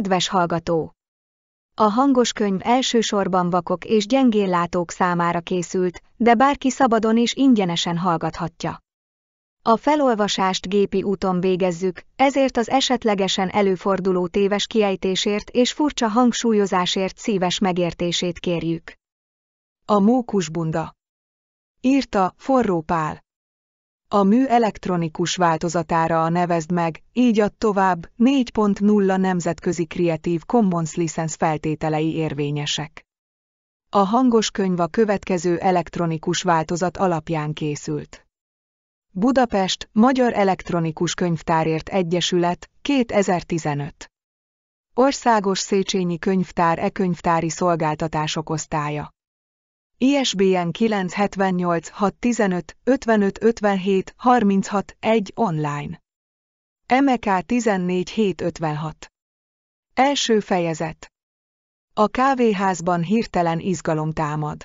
Kedves hallgató! A hangos könyv elsősorban vakok és gyengéllátók számára készült, de bárki szabadon és ingyenesen hallgathatja. A felolvasást gépi úton végezzük, ezért az esetlegesen előforduló téves kiejtésért és furcsa hangsúlyozásért szíves megértését kérjük. A mókusbunda. Írta Forró Pál. A mű elektronikus változatára a nevezd meg, így ad tovább, 4.0 nemzetközi Creative Commons licensz feltételei érvényesek. A hangos könyv a következő elektronikus változat alapján készült. Budapest, Magyar Elektronikus Könyvtárért Egyesület, 2015. Országos Széchenyi Könyvtár e-könyvtári szolgáltatások osztálya. ISBN 978 615 5557 57 36 1 online. MK e 14 Első fejezet. A kávéházban hirtelen izgalom támad.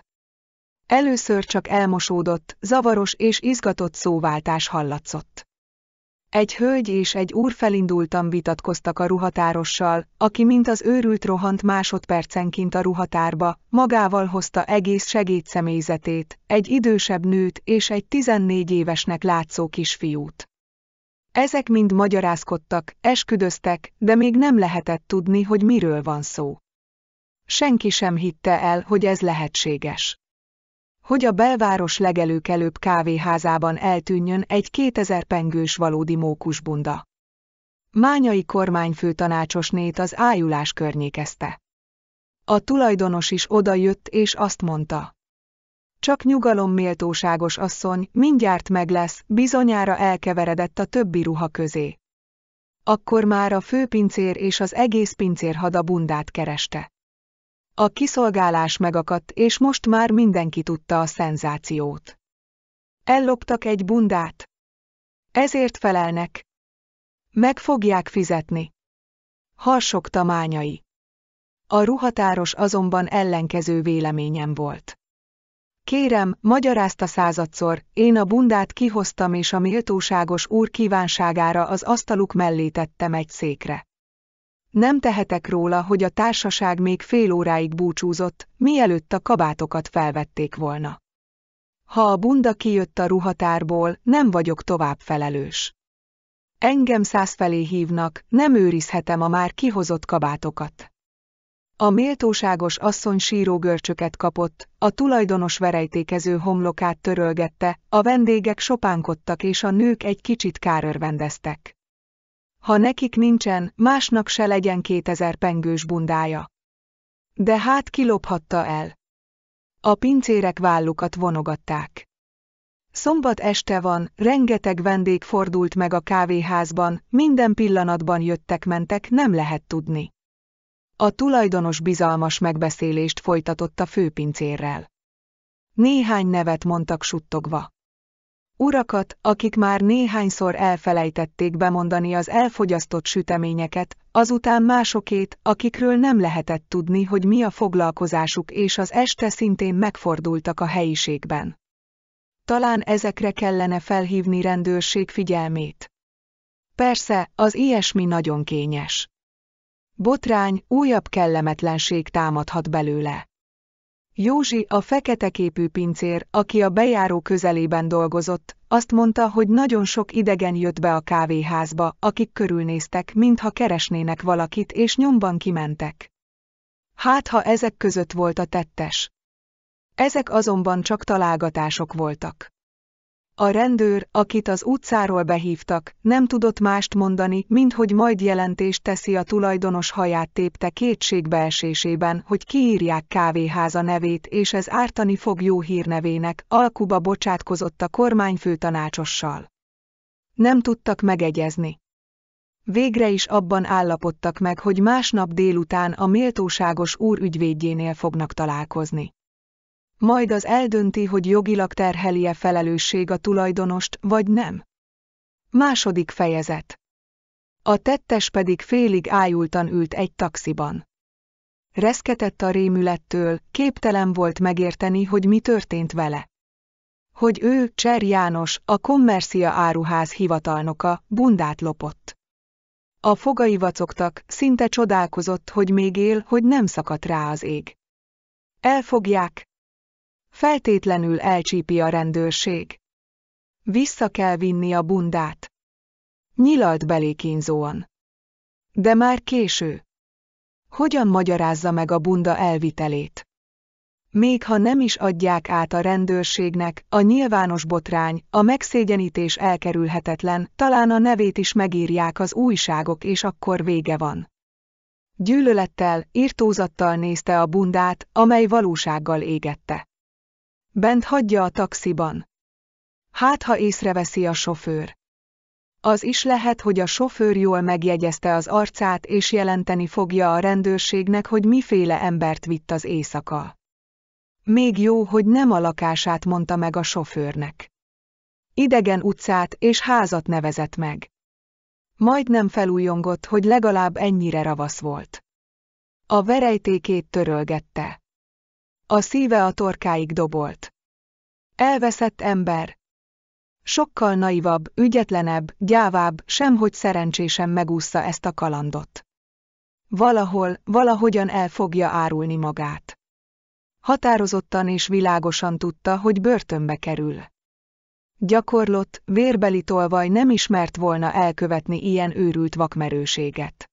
Először csak elmosódott, zavaros és izgatott szóváltás hallatszott. Egy hölgy és egy úr felindultan vitatkoztak a ruhatárossal, aki mint az őrült rohant másodpercenként a ruhatárba, magával hozta egész segédszemélyzetét, egy idősebb nőt és egy 14 évesnek látszó kisfiút. Ezek mind magyarázkodtak, esküdöztek, de még nem lehetett tudni, hogy miről van szó. Senki sem hitte el, hogy ez lehetséges hogy a belváros legelőkelőbb kávéházában eltűnjön egy 2000 pengős valódi mókusbunda. Mányai kormányfő tanácsosnét az ájulás környékezte. A tulajdonos is odajött és azt mondta. Csak nyugalom méltóságos asszony, mindjárt meg lesz, bizonyára elkeveredett a többi ruha közé. Akkor már a főpincér és az egész pincér bundát kereste. A kiszolgálás megakadt, és most már mindenki tudta a szenzációt. Elloptak egy bundát. Ezért felelnek. Meg fogják fizetni. Harsok tamányai. A ruhatáros azonban ellenkező véleményem volt. Kérem, magyarázta századszor, én a bundát kihoztam és a méltóságos úr kívánságára az asztaluk mellé tettem egy székre. Nem tehetek róla, hogy a társaság még fél óráig búcsúzott, mielőtt a kabátokat felvették volna. Ha a bunda kijött a ruhatárból, nem vagyok tovább felelős. Engem felé hívnak, nem őrizhetem a már kihozott kabátokat. A méltóságos asszony görcsöket kapott, a tulajdonos verejtékező homlokát törölgette, a vendégek sopánkodtak és a nők egy kicsit kárörvendeztek. Ha nekik nincsen, másnak se legyen kétezer pengős bundája. De hát kilophatta el. A pincérek vállukat vonogatták. Szombat este van, rengeteg vendég fordult meg a kávéházban, minden pillanatban jöttek-mentek, nem lehet tudni. A tulajdonos bizalmas megbeszélést folytatott a főpincérrel. Néhány nevet mondtak suttogva. Urakat, akik már néhányszor elfelejtették bemondani az elfogyasztott süteményeket, azután másokét, akikről nem lehetett tudni, hogy mi a foglalkozásuk és az este szintén megfordultak a helyiségben. Talán ezekre kellene felhívni rendőrség figyelmét. Persze, az ilyesmi nagyon kényes. Botrány, újabb kellemetlenség támadhat belőle. Józsi, a fekete képű pincér, aki a bejáró közelében dolgozott, azt mondta, hogy nagyon sok idegen jött be a kávéházba, akik körülnéztek, mintha keresnének valakit, és nyomban kimentek. Hát ha ezek között volt a tettes. Ezek azonban csak találgatások voltak. A rendőr, akit az utcáról behívtak, nem tudott mást mondani, mint hogy majd jelentést teszi a tulajdonos haját tépte kétségbeesésében, hogy kiírják kávéháza nevét és ez ártani fog jó hírnevének, alkuba bocsátkozott a kormányfő tanácsossal. Nem tudtak megegyezni. Végre is abban állapodtak meg, hogy másnap délután a méltóságos úr ügyvédjénél fognak találkozni. Majd az eldönti, hogy jogilag terheli-e felelősség a tulajdonost, vagy nem. Második fejezet. A tettes pedig félig ájultan ült egy taxiban. Reszketett a rémülettől, képtelen volt megérteni, hogy mi történt vele. Hogy ő, Cser János, a Kommercia áruház hivatalnoka, bundát lopott. A fogai vacogtak, szinte csodálkozott, hogy még él, hogy nem szakadt rá az ég. Elfogják, Feltétlenül elcsípi a rendőrség. Vissza kell vinni a bundát. Nyilalt belé kínzóan. De már késő. Hogyan magyarázza meg a bunda elvitelét? Még ha nem is adják át a rendőrségnek, a nyilvános botrány, a megszégyenítés elkerülhetetlen, talán a nevét is megírják az újságok és akkor vége van. Gyűlölettel, írtózattal nézte a bundát, amely valósággal égette. Bent hagyja a taxiban. Hát ha észreveszi a sofőr. Az is lehet, hogy a sofőr jól megjegyezte az arcát és jelenteni fogja a rendőrségnek, hogy miféle embert vitt az éjszaka. Még jó, hogy nem a lakását mondta meg a sofőrnek. Idegen utcát és házat nevezett meg. Majdnem felújongott, hogy legalább ennyire ravasz volt. A verejtékét törölgette. A szíve a torkáig dobolt. Elveszett ember. Sokkal naivabb, ügyetlenebb, gyávább, semhogy szerencsésen megúszta ezt a kalandot. Valahol, valahogyan el fogja árulni magát. Határozottan és világosan tudta, hogy börtönbe kerül. Gyakorlott, vérbeli tolvaj nem ismert volna elkövetni ilyen őrült vakmerőséget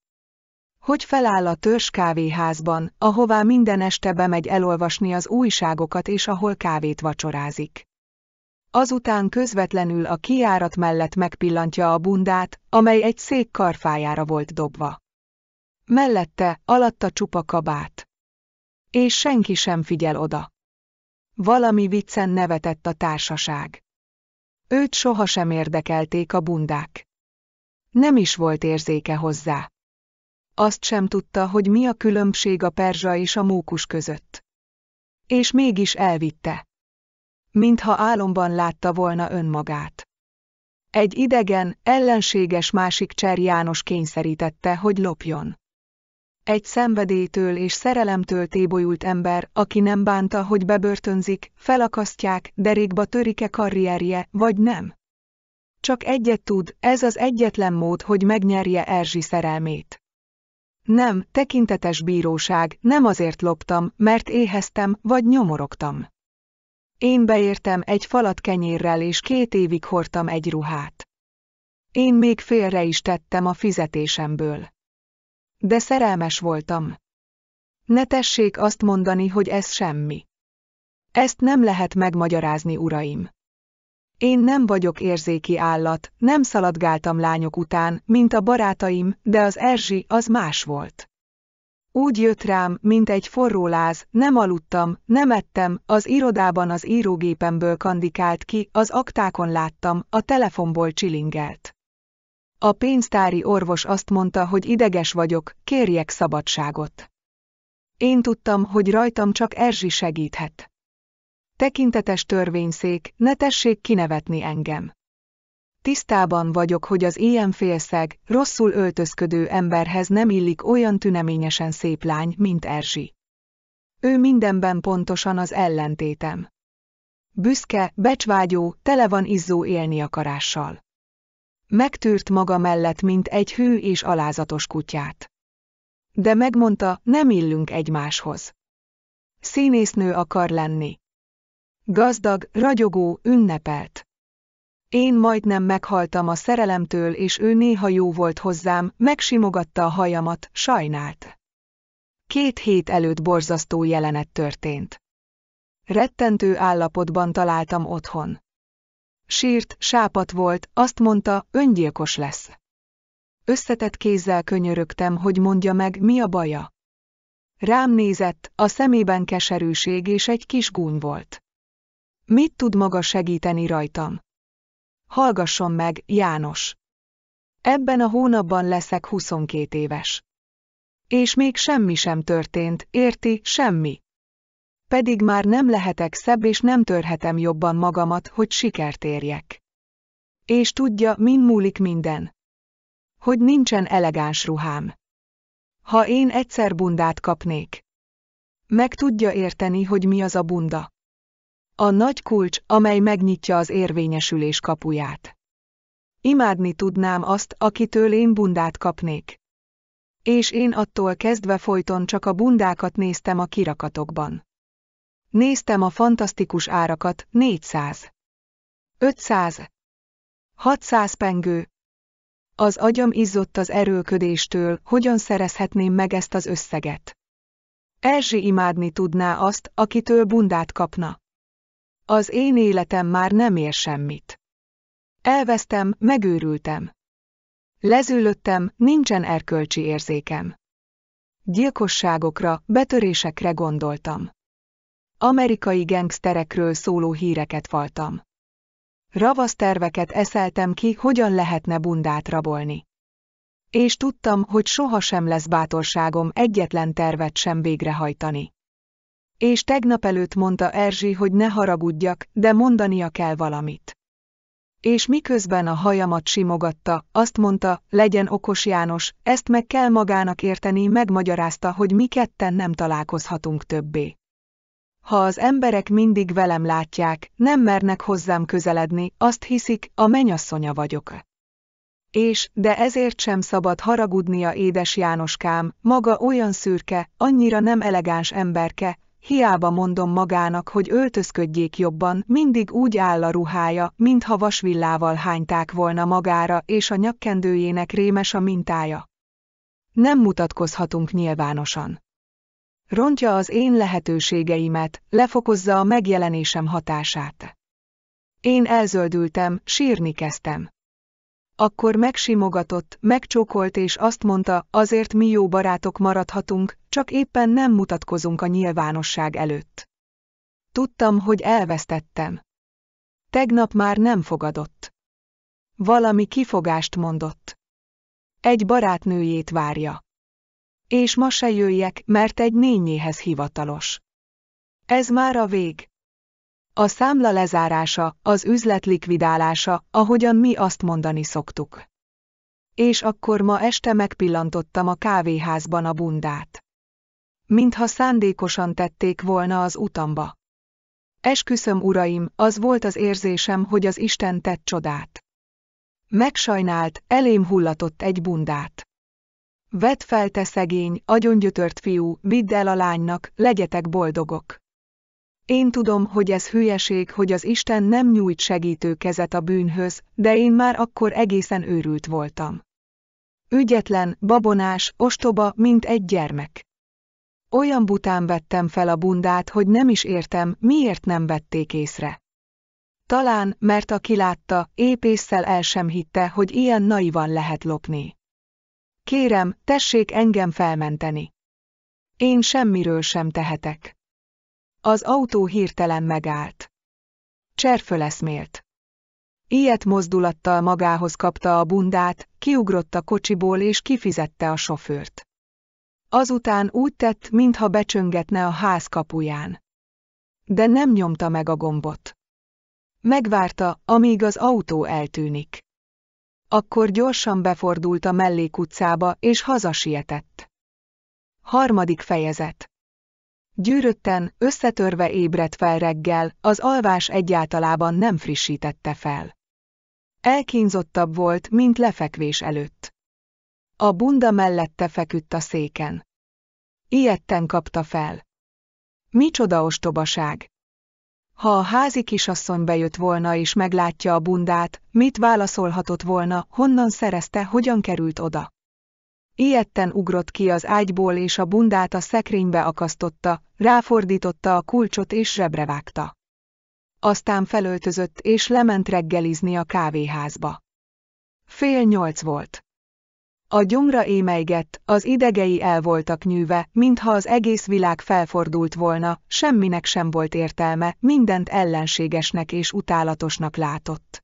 hogy feláll a törzs kávéházban, ahová minden este bemegy elolvasni az újságokat és ahol kávét vacsorázik. Azután közvetlenül a kiárat mellett megpillantja a bundát, amely egy szék karfájára volt dobva. Mellette, alatta csupa kabát. És senki sem figyel oda. Valami viccen nevetett a társaság. Őt sohasem érdekelték a bundák. Nem is volt érzéke hozzá. Azt sem tudta, hogy mi a különbség a perzsa és a mókus között. És mégis elvitte. Mintha álomban látta volna önmagát. Egy idegen, ellenséges másik Cser János kényszerítette, hogy lopjon. Egy szenvedétől és szerelemtől tébolyult ember, aki nem bánta, hogy bebörtönzik, felakasztják, derékba törike karrierje, vagy nem. Csak egyet tud, ez az egyetlen mód, hogy megnyerje Erzsi szerelmét. Nem, tekintetes bíróság, nem azért loptam, mert éheztem vagy nyomorogtam. Én beértem egy falat kenyérrel és két évig hordtam egy ruhát. Én még félre is tettem a fizetésemből. De szerelmes voltam. Ne tessék azt mondani, hogy ez semmi. Ezt nem lehet megmagyarázni, uraim. Én nem vagyok érzéki állat, nem szaladgáltam lányok után, mint a barátaim, de az Erzsi az más volt. Úgy jött rám, mint egy forró láz, nem aludtam, nem ettem, az irodában az írógépemből kandikált ki, az aktákon láttam, a telefonból csilingelt. A pénztári orvos azt mondta, hogy ideges vagyok, kérjek szabadságot. Én tudtam, hogy rajtam csak Erzsi segíthet. Tekintetes törvényszék, ne tessék kinevetni engem. Tisztában vagyok, hogy az ilyen félszeg, rosszul öltözködő emberhez nem illik olyan tüneményesen szép lány, mint Erzsi. Ő mindenben pontosan az ellentétem. Büszke, becsvágyó, tele van izzó élni akarással. Megtűrt maga mellett, mint egy hű és alázatos kutyát. De megmondta, nem illünk egymáshoz. Színésznő akar lenni, Gazdag, ragyogó, ünnepelt. Én majdnem meghaltam a szerelemtől, és ő néha jó volt hozzám, megsimogatta a hajamat, sajnált. Két hét előtt borzasztó jelenet történt. Rettentő állapotban találtam otthon. Sírt, sápat volt, azt mondta, öngyilkos lesz. Összetett kézzel könyörögtem, hogy mondja meg, mi a baja. Rám nézett, a szemében keserűség és egy kis gúny volt. Mit tud maga segíteni rajtam? Hallgasson meg, János! Ebben a hónapban leszek 22 éves. És még semmi sem történt, érti, semmi. Pedig már nem lehetek szebb és nem törhetem jobban magamat, hogy sikert érjek. És tudja, min múlik minden. Hogy nincsen elegáns ruhám. Ha én egyszer bundát kapnék. Meg tudja érteni, hogy mi az a bunda. A nagy kulcs, amely megnyitja az érvényesülés kapuját. Imádni tudnám azt, akitől én bundát kapnék. És én attól kezdve folyton csak a bundákat néztem a kirakatokban. Néztem a fantasztikus árakat, 400. 500. 600 pengő. Az agyam izzott az erőködéstől, hogyan szerezhetném meg ezt az összeget. Erzsi imádni tudná azt, akitől bundát kapna. Az én életem már nem ér semmit. Elvesztem, megőrültem. Lezülöttem, nincsen erkölcsi érzékem. Gyilkosságokra, betörésekre gondoltam. Amerikai gengszterekről szóló híreket faltam. Ravasz terveket eszeltem ki, hogyan lehetne bundát rabolni. És tudtam, hogy sohasem lesz bátorságom egyetlen tervet sem végrehajtani és tegnap előtt mondta Erzsi, hogy ne haragudjak, de mondania kell valamit. És miközben a hajamat simogatta, azt mondta, legyen okos János, ezt meg kell magának érteni, megmagyarázta, hogy mi ketten nem találkozhatunk többé. Ha az emberek mindig velem látják, nem mernek hozzám közeledni, azt hiszik, a menyasszonya vagyok. És, de ezért sem szabad haragudnia édes Jánoskám, maga olyan szürke, annyira nem elegáns emberke, hiába mondom magának, hogy öltözködjék jobban, mindig úgy áll a ruhája, mintha vasvillával hányták volna magára, és a nyakkendőjének rémes a mintája. Nem mutatkozhatunk nyilvánosan. Rontja az én lehetőségeimet, lefokozza a megjelenésem hatását. Én elzöldültem, sírni kezdtem. Akkor megsimogatott, megcsókolt és azt mondta, azért mi jó barátok maradhatunk, csak éppen nem mutatkozunk a nyilvánosság előtt. Tudtam, hogy elvesztettem. Tegnap már nem fogadott. Valami kifogást mondott. Egy barátnőjét várja. És ma se jöjjek, mert egy nényéhez hivatalos. Ez már a vég. A számla lezárása, az üzlet likvidálása, ahogyan mi azt mondani szoktuk. És akkor ma este megpillantottam a kávéházban a bundát. Mintha szándékosan tették volna az utamba. Esküszöm, uraim, az volt az érzésem, hogy az Isten tett csodát. Megsajnált, elém hullatott egy bundát. Vedd fel te szegény, agyongyötört fiú, vidd el a lánynak, legyetek boldogok. Én tudom, hogy ez hülyeség, hogy az Isten nem nyújt segítő kezet a bűnhöz, de én már akkor egészen őrült voltam. Ügyetlen, babonás, ostoba, mint egy gyermek. Olyan bután vettem fel a bundát, hogy nem is értem, miért nem vették észre. Talán, mert aki látta, épp el sem hitte, hogy ilyen naivan lehet lopni. Kérem, tessék engem felmenteni. Én semmiről sem tehetek. Az autó hirtelen megállt. Cserföleszmélt. Ilyet mozdulattal magához kapta a bundát, kiugrott a kocsiból és kifizette a sofőrt. Azután úgy tett, mintha becsöngetne a ház kapuján. De nem nyomta meg a gombot. Megvárta, amíg az autó eltűnik. Akkor gyorsan befordult a mellékutcába és hazasietett. Harmadik fejezet Gyűrötten, összetörve ébredt fel reggel, az alvás egyáltalában nem frissítette fel. Elkínzottabb volt, mint lefekvés előtt. A bunda mellette feküdt a széken. Ilyetten kapta fel. Micsoda ostobaság! Ha a házi kisasszony bejött volna és meglátja a bundát, mit válaszolhatott volna, honnan szerezte, hogyan került oda? Ilyetten ugrott ki az ágyból és a bundát a szekrénybe akasztotta, ráfordította a kulcsot és zsebrevágta. Aztán felöltözött és lement reggelizni a kávéházba. Fél nyolc volt. A gyomra émeigett, az idegei el voltak nyűve, mintha az egész világ felfordult volna, semminek sem volt értelme, mindent ellenségesnek és utálatosnak látott.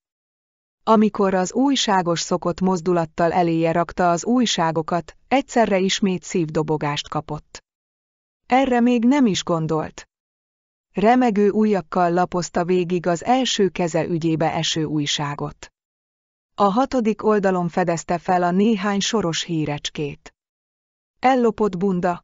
Amikor az újságos szokott mozdulattal eléje rakta az újságokat, egyszerre ismét szívdobogást kapott. Erre még nem is gondolt. Remegő ujjakkal lapozta végig az első keze ügyébe eső újságot. A hatodik oldalon fedezte fel a néhány soros hírecskét. Ellopott bunda,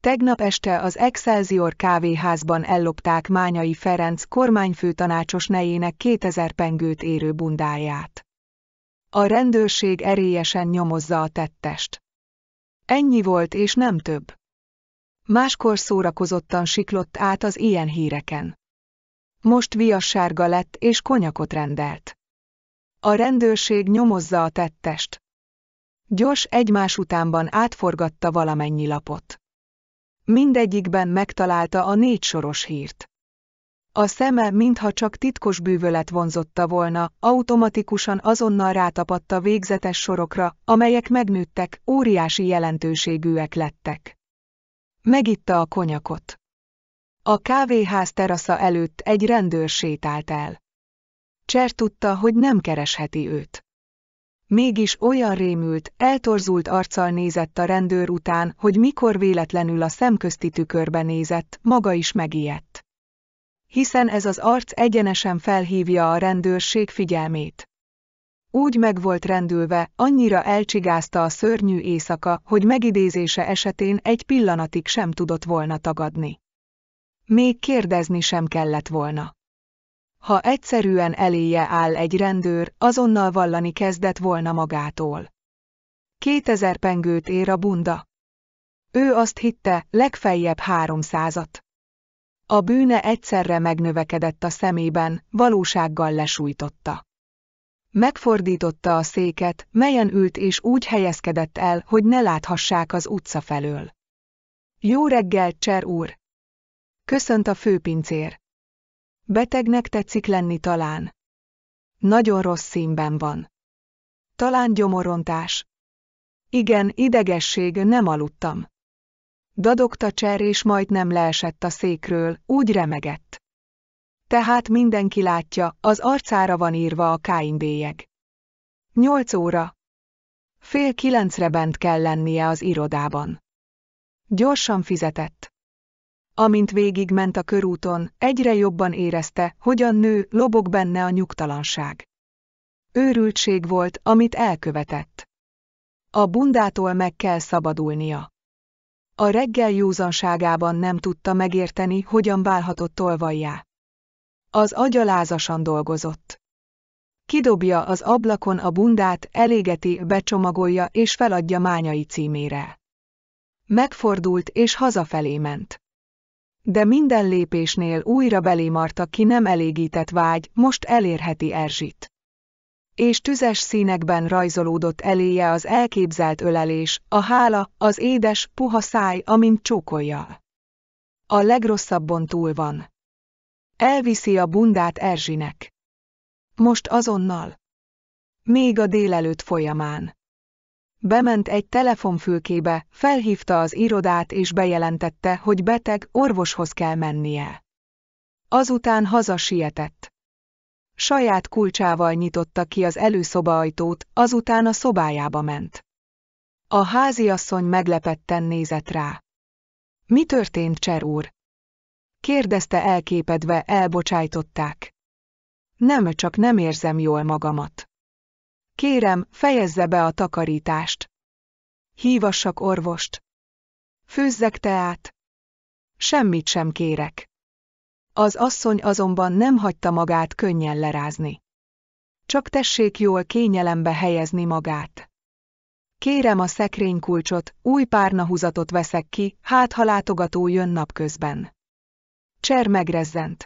Tegnap este az Excelsior kávéházban ellopták Mányai Ferenc kormányfőtanácsos nejének 2000 pengőt érő bundáját. A rendőrség erélyesen nyomozza a tettest. Ennyi volt és nem több. Máskor szórakozottan siklott át az ilyen híreken. Most viassárga lett és konyakot rendelt. A rendőrség nyomozza a tettest. Gyors egymás utánban átforgatta valamennyi lapot. Mindegyikben megtalálta a négysoros hírt. A szeme, mintha csak titkos bűvölet vonzotta volna, automatikusan azonnal rátapadta végzetes sorokra, amelyek megnőttek, óriási jelentőségűek lettek. Megitta a konyakot. A kávéház terasza előtt egy rendőr sétált el. Cser tudta, hogy nem keresheti őt. Mégis olyan rémült, eltorzult arccal nézett a rendőr után, hogy mikor véletlenül a szemközti tükörbe nézett, maga is megijedt. Hiszen ez az arc egyenesen felhívja a rendőrség figyelmét. Úgy meg volt rendülve, annyira elcsigázta a szörnyű éjszaka, hogy megidézése esetén egy pillanatig sem tudott volna tagadni. Még kérdezni sem kellett volna. Ha egyszerűen eléje áll egy rendőr, azonnal vallani kezdett volna magától. Kétezer pengőt ér a bunda. Ő azt hitte, legfeljebb háromszázat. A bűne egyszerre megnövekedett a szemében, valósággal lesújtotta. Megfordította a széket, melyen ült és úgy helyezkedett el, hogy ne láthassák az utca felől. Jó reggelt, Cser úr! Köszönt a főpincér. Betegnek tetszik lenni talán. Nagyon rossz színben van. Talán gyomorontás. Igen, idegesség, nem aludtam. Dadogta Cser és majdnem leesett a székről, úgy remegett. Tehát mindenki látja, az arcára van írva a káimbélyeg. Nyolc óra. Fél kilencre bent kell lennie az irodában. Gyorsan fizetett. Amint végigment a körúton, egyre jobban érezte, hogyan nő, lobog benne a nyugtalanság. Őrültség volt, amit elkövetett. A bundától meg kell szabadulnia. A reggel józanságában nem tudta megérteni, hogyan válhatott tolvajjá. Az agya lázasan dolgozott. Kidobja az ablakon a bundát, elégeti, becsomagolja és feladja mányai címére. Megfordult és hazafelé ment de minden lépésnél újra belémarta ki nem elégített vágy, most elérheti Erzsit. És tüzes színekben rajzolódott eléje az elképzelt ölelés, a hála, az édes, puha száj, amint csókolja. A legrosszabbon túl van. Elviszi a bundát Erzsinek. Most azonnal. Még a délelőtt folyamán. Bement egy telefonfülkébe, felhívta az irodát és bejelentette, hogy beteg, orvoshoz kell mennie. Azután haza sietett. Saját kulcsával nyitotta ki az előszoba ajtót, azután a szobájába ment. A háziasszony meglepetten nézett rá. Mi történt, Cser úr? Kérdezte elképedve, elbocsájtották. Nem, csak nem érzem jól magamat. Kérem, fejezze be a takarítást. Hívassak orvost. Főzzek teát. Semmit sem kérek. Az asszony azonban nem hagyta magát könnyen lerázni. Csak tessék jól kényelembe helyezni magát. Kérem a szekrénykulcsot, új párnahuzatot veszek ki, hát ha látogató jön napközben. Cser megrezzent.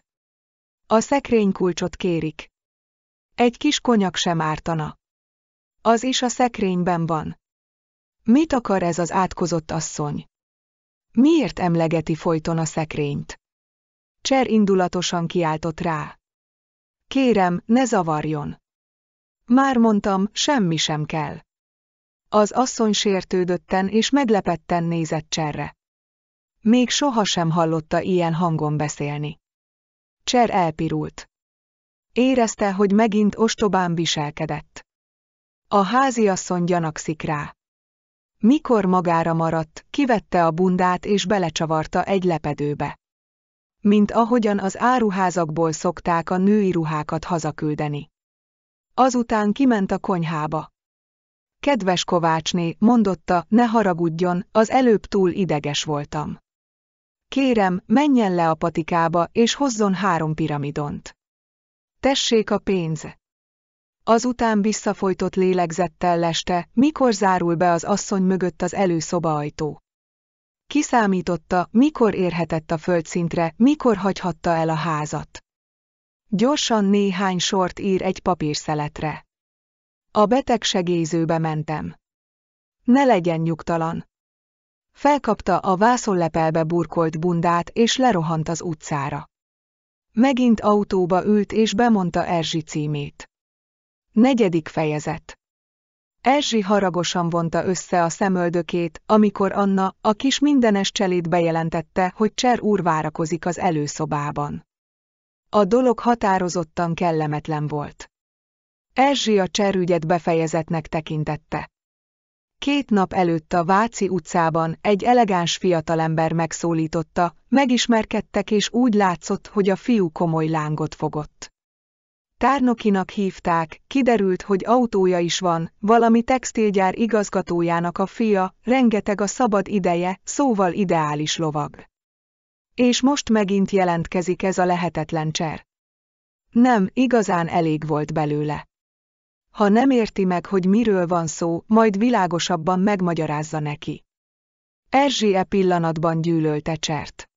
A szekrénykulcsot kérik. Egy kis konyak sem ártana. Az is a szekrényben van. Mit akar ez az átkozott asszony? Miért emlegeti folyton a szekrényt? Cser indulatosan kiáltott rá. Kérem, ne zavarjon. Már mondtam, semmi sem kell. Az asszony sértődötten és meglepetten nézett Cserre. Még sohasem hallotta ilyen hangon beszélni. Cser elpirult. Érezte, hogy megint ostobán viselkedett. A asszony gyanakszik rá. Mikor magára maradt, kivette a bundát és belecsavarta egy lepedőbe. Mint ahogyan az áruházakból szokták a női ruhákat hazaküldeni. Azután kiment a konyhába. Kedves Kovácsné, mondotta, ne haragudjon, az előbb túl ideges voltam. Kérem, menjen le a patikába, és hozzon három piramidont. Tessék a pénz! Azután visszafolytott lélegzettel leste, mikor zárul be az asszony mögött az előszoba ajtó. Kiszámította, mikor érhetett a földszintre, mikor hagyhatta el a házat. Gyorsan néhány sort ír egy papírszeletre. A beteg segélyzőbe mentem. Ne legyen nyugtalan. Felkapta a vászonlepelbe burkolt bundát, és lerohant az utcára. Megint autóba ült és bemondta Erzsi címét. Negyedik fejezet Erzsi haragosan vonta össze a szemöldökét, amikor Anna, a kis mindenes cselét bejelentette, hogy Cser úr várakozik az előszobában. A dolog határozottan kellemetlen volt. Erzsi a ügyet befejezetnek tekintette. Két nap előtt a Váci utcában egy elegáns fiatalember megszólította, megismerkedtek és úgy látszott, hogy a fiú komoly lángot fogott. Tárnokinak hívták, kiderült, hogy autója is van, valami textilgyár igazgatójának a fia, rengeteg a szabad ideje, szóval ideális lovag. És most megint jelentkezik ez a lehetetlen cser. Nem, igazán elég volt belőle. Ha nem érti meg, hogy miről van szó, majd világosabban megmagyarázza neki. Erzsé e pillanatban gyűlölte csert.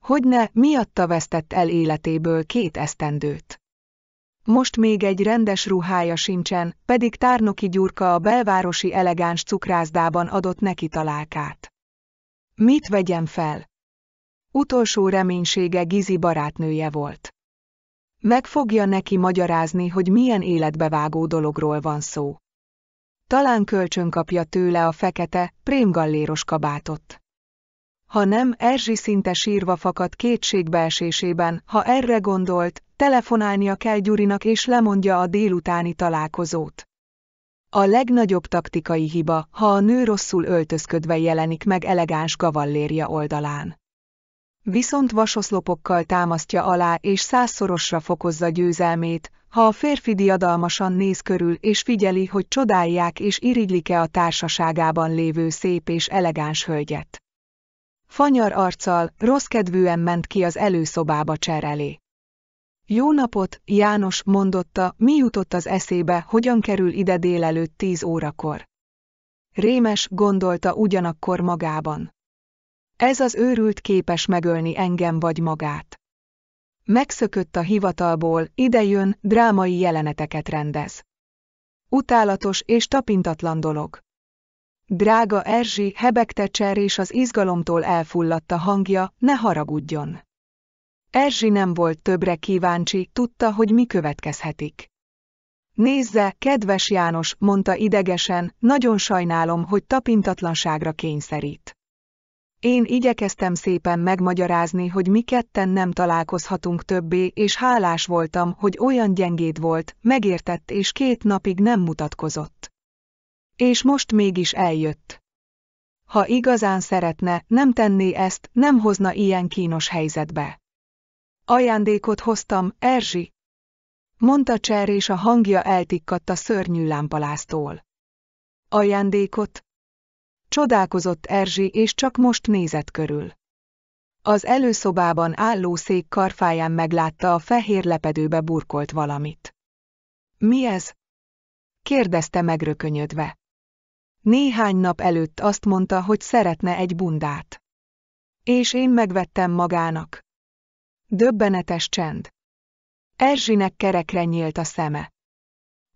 Hogyne, miatta vesztett el életéből két esztendőt. Most még egy rendes ruhája sincsen, pedig tárnoki Gyurka a belvárosi elegáns cukrászdában adott neki találkát. Mit vegyem fel? Utolsó reménysége Gizi barátnője volt. Meg fogja neki magyarázni, hogy milyen életbevágó dologról van szó. Talán kölcsön kapja tőle a fekete, prémgalléros kabátot. Ha nem, Erzsi szinte sírva fakadt kétségbeesésében, ha erre gondolt, telefonálnia kell Gyurinak és lemondja a délutáni találkozót. A legnagyobb taktikai hiba, ha a nő rosszul öltözködve jelenik meg elegáns gavallérja oldalán. Viszont vasoszlopokkal támasztja alá és százszorosra fokozza győzelmét, ha a férfi diadalmasan néz körül és figyeli, hogy csodálják és irigylik-e a társaságában lévő szép és elegáns hölgyet. Fanyar arccal, rossz kedvűen ment ki az előszobába cserelé. Jó napot, János mondotta, mi jutott az eszébe, hogyan kerül ide délelőtt tíz órakor. Rémes gondolta ugyanakkor magában. Ez az őrült képes megölni engem vagy magát. Megszökött a hivatalból, idejön, drámai jeleneteket rendez. Utálatos és tapintatlan dolog. Drága Erzsi hebegte cser és az izgalomtól elfulladt a hangja, ne haragudjon. Erzsi nem volt többre kíváncsi, tudta, hogy mi következhetik. Nézze, kedves János, mondta idegesen, nagyon sajnálom, hogy tapintatlanságra kényszerít. Én igyekeztem szépen megmagyarázni, hogy mi ketten nem találkozhatunk többé, és hálás voltam, hogy olyan gyengéd volt, megértett és két napig nem mutatkozott. És most mégis eljött. Ha igazán szeretne, nem tenné ezt, nem hozna ilyen kínos helyzetbe. Ajándékot hoztam, Erzsi! Mondta Cser, és a hangja eltikkadt a szörnyű lámpaláztól. Ajándékot? Csodálkozott Erzsi, és csak most nézett körül. Az előszobában álló szék karfáján meglátta a fehér lepedőbe burkolt valamit. Mi ez? kérdezte megrökönyödve. Néhány nap előtt azt mondta, hogy szeretne egy bundát. És én megvettem magának. Döbbenetes csend. Erzsinek kerekre nyílt a szeme.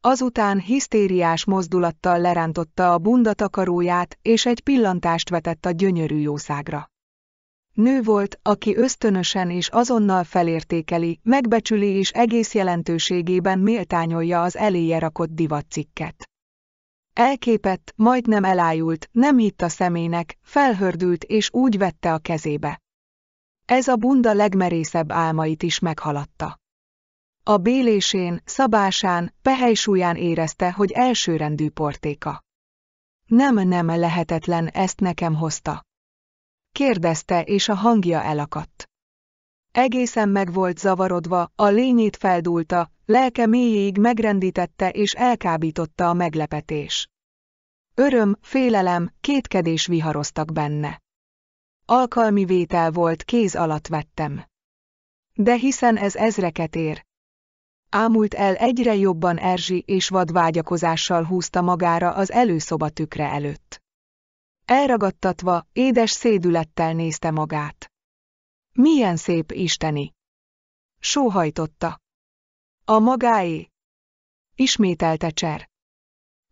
Azután hisztériás mozdulattal lerántotta a bundatakaróját, és egy pillantást vetett a gyönyörű jószágra. Nő volt, aki ösztönösen és azonnal felértékeli, megbecsüli és egész jelentőségében méltányolja az eléje rakott divatcikket. Elképett, majdnem elájult, nem hitt a szemének, felhördült és úgy vette a kezébe. Ez a bunda legmerészebb álmait is meghaladta. A bélésén, szabásán, pehelysúlyán érezte, hogy elsőrendű portéka. Nem, nem lehetetlen, ezt nekem hozta. Kérdezte, és a hangja elakadt. Egészen meg volt zavarodva, a lényét feldúlta, lelke mélyéig megrendítette és elkábította a meglepetés. Öröm, félelem, kétkedés viharoztak benne. Alkalmi vétel volt, kéz alatt vettem. De hiszen ez ezreket ér. Ámult el egyre jobban Erzsi és vadvágyakozással húzta magára az előszoba tükre előtt. Elragadtatva, édes szédülettel nézte magát. Milyen szép isteni! Sóhajtotta. A magáé! Ismételte Cser.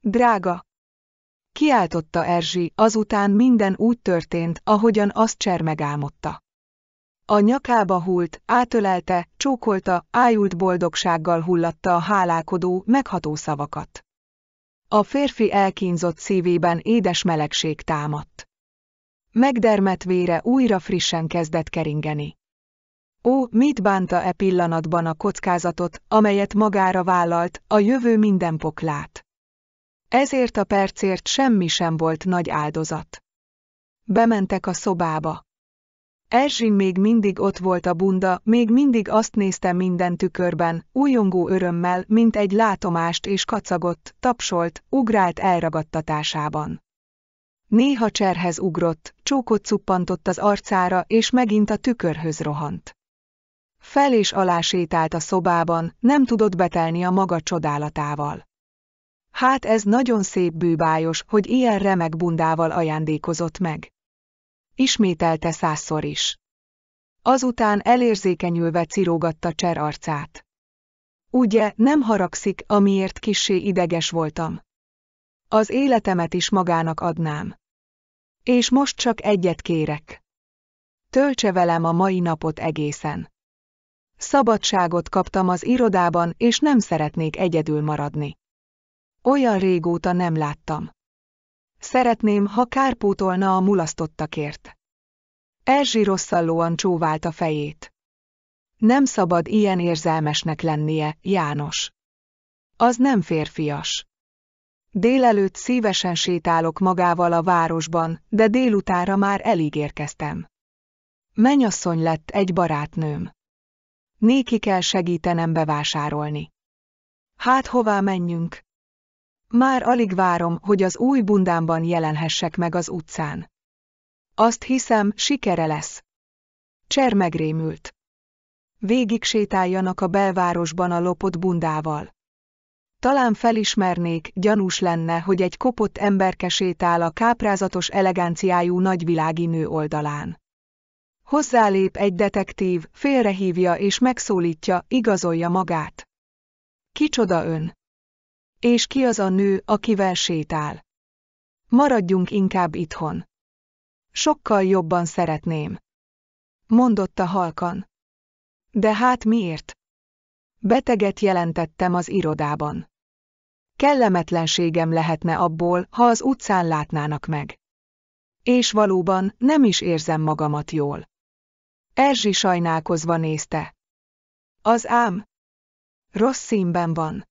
Drága! kiáltotta Erzsi, azután minden úgy történt, ahogyan azt csermeg A nyakába hult, átölelte, csókolta, ájult boldogsággal hullatta a hálálkodó, megható szavakat. A férfi elkínzott szívében édes melegség támadt. Megdermet vére újra frissen kezdett keringeni. Ó, mit bánta e pillanatban a kockázatot, amelyet magára vállalt, a jövő minden poklát. Ezért a percért semmi sem volt nagy áldozat. Bementek a szobába. Erzsin még mindig ott volt a bunda, még mindig azt nézte minden tükörben, újongó örömmel, mint egy látomást és kacagott, tapsolt, ugrált elragadtatásában. Néha cserhez ugrott, csókot cuppantott az arcára, és megint a tükörhöz rohant. Fel és alá sétált a szobában, nem tudott betelni a maga csodálatával. Hát ez nagyon szép bűbájos, hogy ilyen remek bundával ajándékozott meg. Ismételte százszor is. Azután elérzékenyülve cirógatta Cser arcát. Ugye, nem haragszik, amiért kissé ideges voltam. Az életemet is magának adnám. És most csak egyet kérek. Töltse velem a mai napot egészen. Szabadságot kaptam az irodában, és nem szeretnék egyedül maradni. Olyan régóta nem láttam. Szeretném, ha kárpótolna a mulasztottakért. Erzsi rosszallóan csóvált a fejét. Nem szabad ilyen érzelmesnek lennie, János. Az nem férfias. Délelőtt szívesen sétálok magával a városban, de délutára már érkeztem. Menyasszony lett egy barátnőm. Néki kell segítenem bevásárolni. Hát hová menjünk? Már alig várom, hogy az új bundámban jelenhessek meg az utcán. Azt hiszem, sikere lesz. Cser megrémült. Végig sétáljanak a belvárosban a lopott bundával. Talán felismernék, gyanús lenne, hogy egy kopott emberke sétál a káprázatos eleganciájú nagyvilági nő oldalán. Hozzálép egy detektív, félrehívja és megszólítja, igazolja magát. Kicsoda ön? És ki az a nő, akivel sétál? Maradjunk inkább itthon. Sokkal jobban szeretném. Mondotta halkan. De hát miért? Beteget jelentettem az irodában. Kellemetlenségem lehetne abból, ha az utcán látnának meg. És valóban nem is érzem magamat jól. Erzsi sajnálkozva nézte. Az ám. Rossz színben van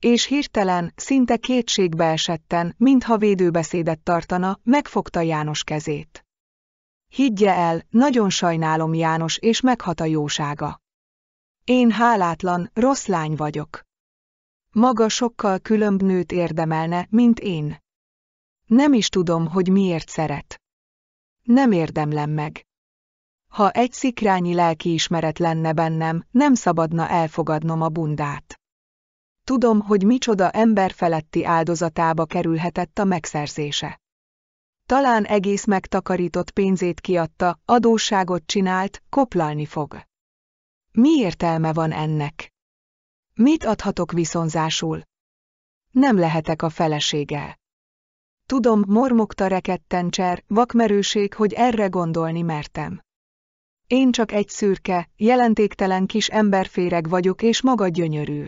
és hirtelen, szinte kétségbe esetten, mintha védőbeszédet tartana, megfogta János kezét. Higgye el, nagyon sajnálom János, és meghat a jósága. Én hálátlan, rossz lány vagyok. Maga sokkal különb nőt érdemelne, mint én. Nem is tudom, hogy miért szeret. Nem érdemlem meg. Ha egy szikrányi ismeret lenne bennem, nem szabadna elfogadnom a bundát. Tudom, hogy micsoda emberfeletti áldozatába kerülhetett a megszerzése. Talán egész megtakarított pénzét kiadta, adósságot csinált, koplalni fog. Mi értelme van ennek? Mit adhatok viszonzásul? Nem lehetek a felesége. Tudom, mormogta rekedten cser, vakmerőség, hogy erre gondolni mertem. Én csak egy szürke, jelentéktelen kis emberféreg vagyok és maga gyönyörű.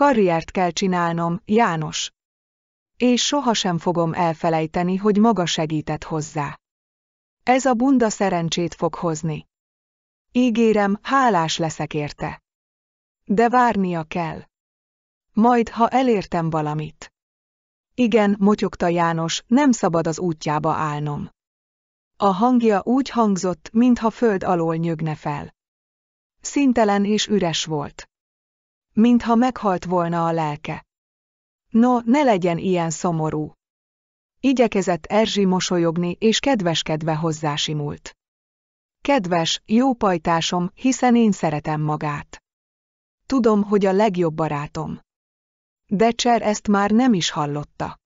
Karriert kell csinálnom, János. És sohasem fogom elfelejteni, hogy maga segített hozzá. Ez a bunda szerencsét fog hozni. Ígérem, hálás leszek érte. De várnia kell. Majd, ha elértem valamit. Igen, motyogta János, nem szabad az útjába állnom. A hangja úgy hangzott, mintha föld alól nyögne fel. Szintelen és üres volt mintha meghalt volna a lelke. No, ne legyen ilyen szomorú. Igyekezett Erzsi mosolyogni és kedveskedve hozzásimult. Kedves, jó pajtásom, hiszen én szeretem magát. Tudom, hogy a legjobb barátom. De Cser ezt már nem is hallotta.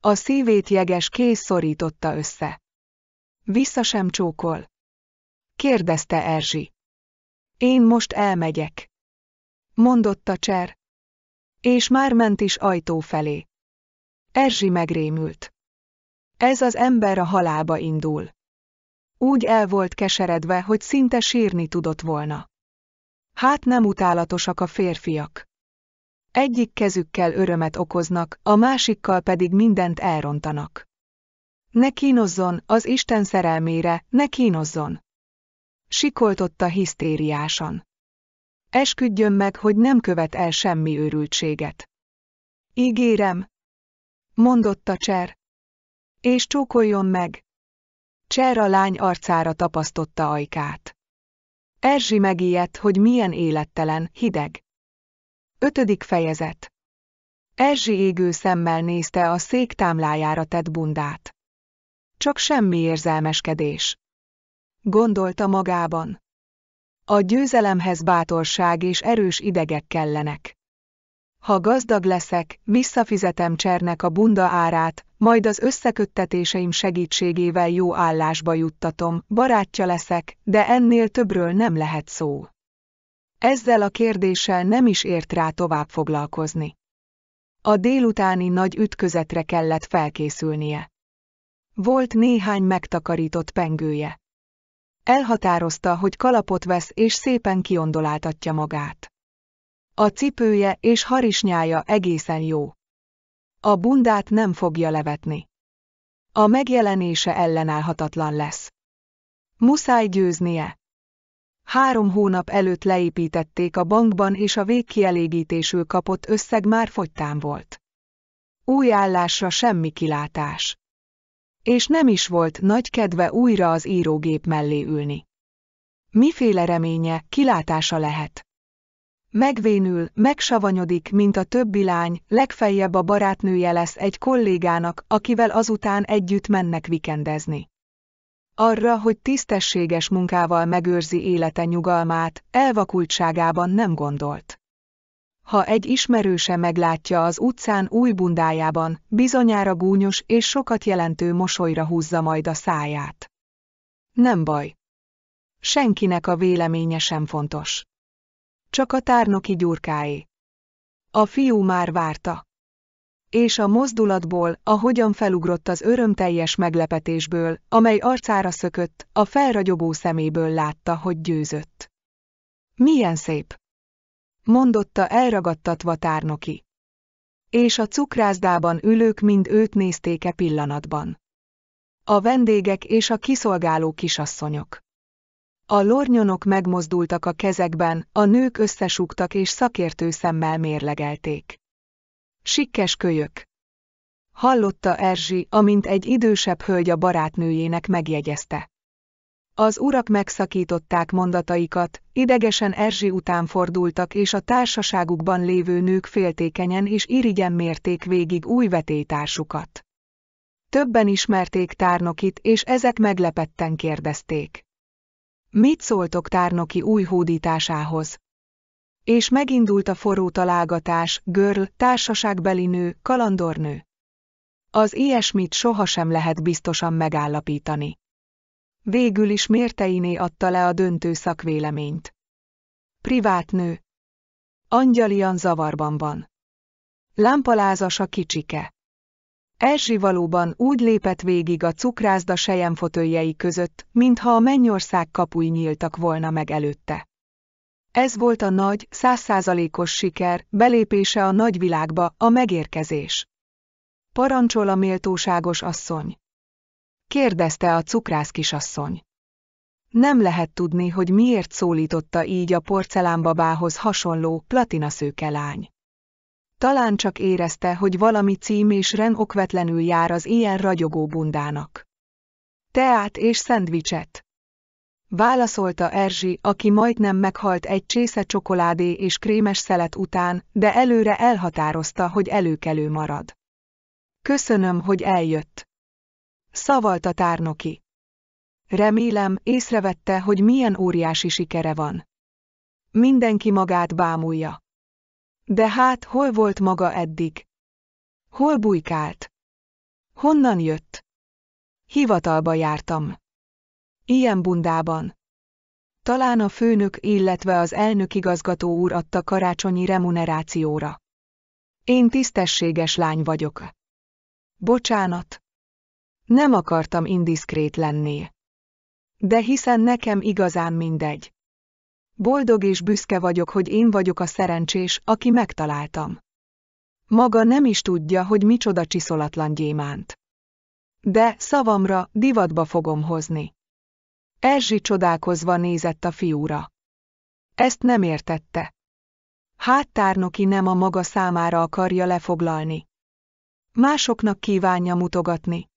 A szívét jeges kéz szorította össze. Vissza sem csókol. Kérdezte Erzsi. Én most elmegyek mondotta Cser. És már ment is ajtó felé. Erzsi megrémült. Ez az ember a halába indul. Úgy el volt keseredve, hogy szinte sírni tudott volna. Hát nem utálatosak a férfiak. Egyik kezükkel örömet okoznak, a másikkal pedig mindent elrontanak. Ne kínozzon, az Isten szerelmére, ne kínozzon! Sikoltotta hisztériásan. Esküdjön meg, hogy nem követ el semmi őrültséget. Ígérem, mondotta Cser. És csókoljon meg. Cser a lány arcára tapasztotta ajkát. Erzsi megijedt, hogy milyen élettelen, hideg. Ötödik fejezet. Erzsi égő szemmel nézte a szék támlájára tett bundát. Csak semmi érzelmeskedés. Gondolta magában. A győzelemhez bátorság és erős idegek kellenek. Ha gazdag leszek, visszafizetem csernek a bunda árát, majd az összeköttetéseim segítségével jó állásba juttatom, barátja leszek, de ennél többről nem lehet szó. Ezzel a kérdéssel nem is ért rá tovább foglalkozni. A délutáni nagy ütközetre kellett felkészülnie. Volt néhány megtakarított pengője. Elhatározta, hogy kalapot vesz és szépen kiondoláltatja magát. A cipője és harisnyája egészen jó. A bundát nem fogja levetni. A megjelenése ellenállhatatlan lesz. Muszáj győznie. Három hónap előtt leépítették a bankban és a végkielégítésül kapott összeg már fogytán volt. Új állásra semmi kilátás és nem is volt nagy kedve újra az írógép mellé ülni. Miféle reménye, kilátása lehet? Megvénül, megsavanyodik, mint a többi lány, legfeljebb a barátnője lesz egy kollégának, akivel azután együtt mennek vikendezni. Arra, hogy tisztességes munkával megőrzi élete nyugalmát, elvakultságában nem gondolt ha egy ismerőse meglátja az utcán új bundájában, bizonyára gúnyos és sokat jelentő mosolyra húzza majd a száját. Nem baj. Senkinek a véleménye sem fontos. Csak a tárnoki gyurkáé. A fiú már várta. És a mozdulatból, ahogyan felugrott az örömteljes meglepetésből, amely arcára szökött, a felragyogó szeméből látta, hogy győzött. Milyen szép! mondotta elragadtatva tárnoki. És a cukrászdában ülők mind őt néztéke pillanatban. A vendégek és a kiszolgáló kisasszonyok. A lornyonok megmozdultak a kezekben, a nők összesúgtak és szakértő szemmel mérlegelték. Sikkes kölyök. Hallotta Erzsi, amint egy idősebb hölgy a barátnőjének megjegyezte. Az urak megszakították mondataikat, idegesen Erzsi után fordultak és a társaságukban lévő nők féltékenyen és irigyen mérték végig új vetétársukat. Többen ismerték tárnokit és ezek meglepetten kérdezték. Mit szóltok tárnoki új hódításához? És megindult a forró találgatás, görl, társaságbeli nő, kalandornő. Az ilyesmit sohasem lehet biztosan megállapítani. Végül is mérteiné adta le a döntő szakvéleményt. Privát nő. Angyalian zavarban van. Lámpalázas a kicsike. Erzsi valóban úgy lépett végig a cukrászda sejemfotőjei között, mintha a mennyország kapuj nyíltak volna meg előtte. Ez volt a nagy, százszázalékos siker, belépése a nagyvilágba, a megérkezés. Parancsol a méltóságos asszony kérdezte a cukrász kisasszony. Nem lehet tudni, hogy miért szólította így a porcelánbabához hasonló platinaszőke lány. Talán csak érezte, hogy valami cím és ren okvetlenül jár az ilyen ragyogó bundának. Teát és szendvicset. Válaszolta Erzsi, aki majdnem meghalt egy csésze csokoládé és krémes szelet után, de előre elhatározta, hogy előkelő marad. Köszönöm, hogy eljött. Szavalt a tárnoki. Remélem, észrevette, hogy milyen óriási sikere van. Mindenki magát bámulja. De hát hol volt maga eddig? Hol bujkált? Honnan jött? Hivatalba jártam. Ilyen bundában. Talán a főnök, illetve az elnök igazgató úr adta karácsonyi remunerációra. Én tisztességes lány vagyok. Bocsánat, nem akartam indiszkrét lenni. De hiszen nekem igazán mindegy. Boldog és büszke vagyok, hogy én vagyok a szerencsés, aki megtaláltam. Maga nem is tudja, hogy micsoda csiszolatlan gyémánt. De szavamra, divatba fogom hozni. Erzsi csodálkozva nézett a fiúra. Ezt nem értette. Háttárnoki nem a maga számára akarja lefoglalni. Másoknak kívánja mutogatni.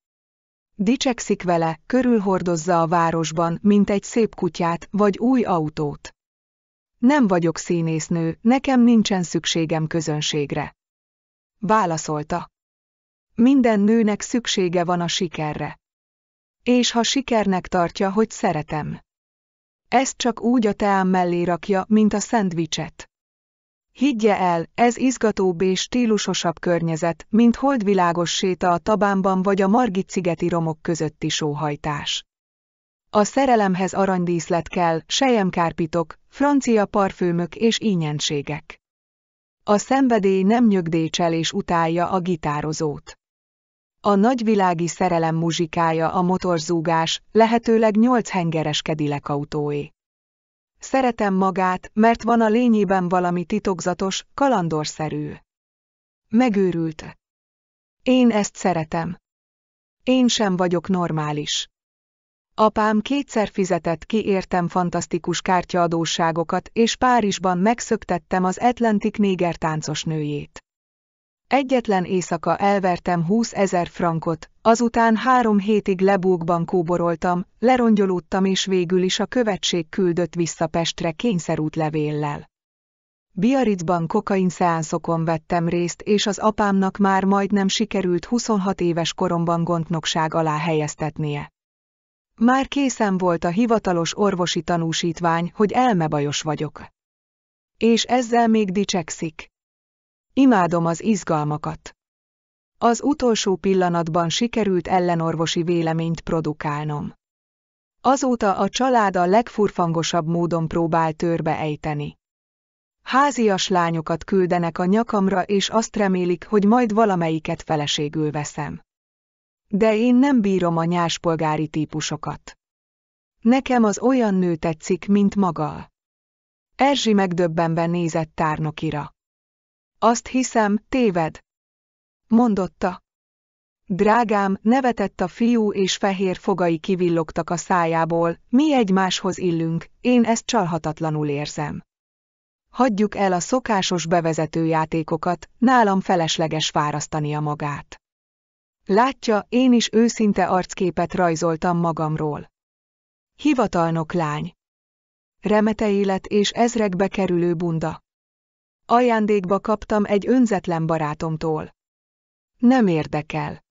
Dicsekszik vele, körülhordozza a városban, mint egy szép kutyát, vagy új autót. Nem vagyok színésznő, nekem nincsen szükségem közönségre. Válaszolta. Minden nőnek szüksége van a sikerre. És ha sikernek tartja, hogy szeretem. Ezt csak úgy a teám mellé rakja, mint a szendvicset. Higgye el, ez izgatóbb és stílusosabb környezet, mint holdvilágos séta a Tabánban vagy a Margit-szigeti romok közötti sóhajtás. A szerelemhez aranydíszlet kell, sejemkárpitok, francia parfümök és ínyenségek. A szenvedély nem nyögdécsel és utálja a gitározót. A nagyvilági szerelem muzsikája a motorzúgás, lehetőleg nyolc hengeres kedilek autóé. Szeretem magát, mert van a lényében valami titokzatos, kalandorszerű. Megőrült. Én ezt szeretem. Én sem vagyok normális. Apám kétszer fizetett ki értem fantasztikus kártyaadóságokat, és Párizsban megszöktettem az Atlantic néger táncos nőjét. Egyetlen éjszaka elvertem 20 ezer frankot, azután három hétig lebúkban kóboroltam, lerongyolódtam és végül is a követség küldött vissza Pestre kényszerútlevéllel. Biarritzban kokain szeánszokon vettem részt, és az apámnak már majdnem sikerült 26 éves koromban gondnokság alá helyeztetnie. Már készen volt a hivatalos orvosi tanúsítvány, hogy elmebajos vagyok. És ezzel még dicsekszik. Imádom az izgalmakat. Az utolsó pillanatban sikerült ellenorvosi véleményt produkálnom. Azóta a család a legfurfangosabb módon próbál törbe ejteni. Házias lányokat küldenek a nyakamra és azt remélik, hogy majd valamelyiket feleségül veszem. De én nem bírom a nyáspolgári típusokat. Nekem az olyan nő tetszik, mint maga. Erzsi megdöbbenve nézett tárnokira. Azt hiszem, téved. Mondotta. Drágám, nevetett a fiú, és fehér fogai kivillogtak a szájából, mi egymáshoz illünk, én ezt csalhatatlanul érzem. Hagyjuk el a szokásos bevezető játékokat, nálam felesleges fárasztania magát. Látja, én is őszinte arcképet rajzoltam magamról. Hivatalnok lány. Remete élet és ezrekbe kerülő bunda. Ajándékba kaptam egy önzetlen barátomtól. Nem érdekel.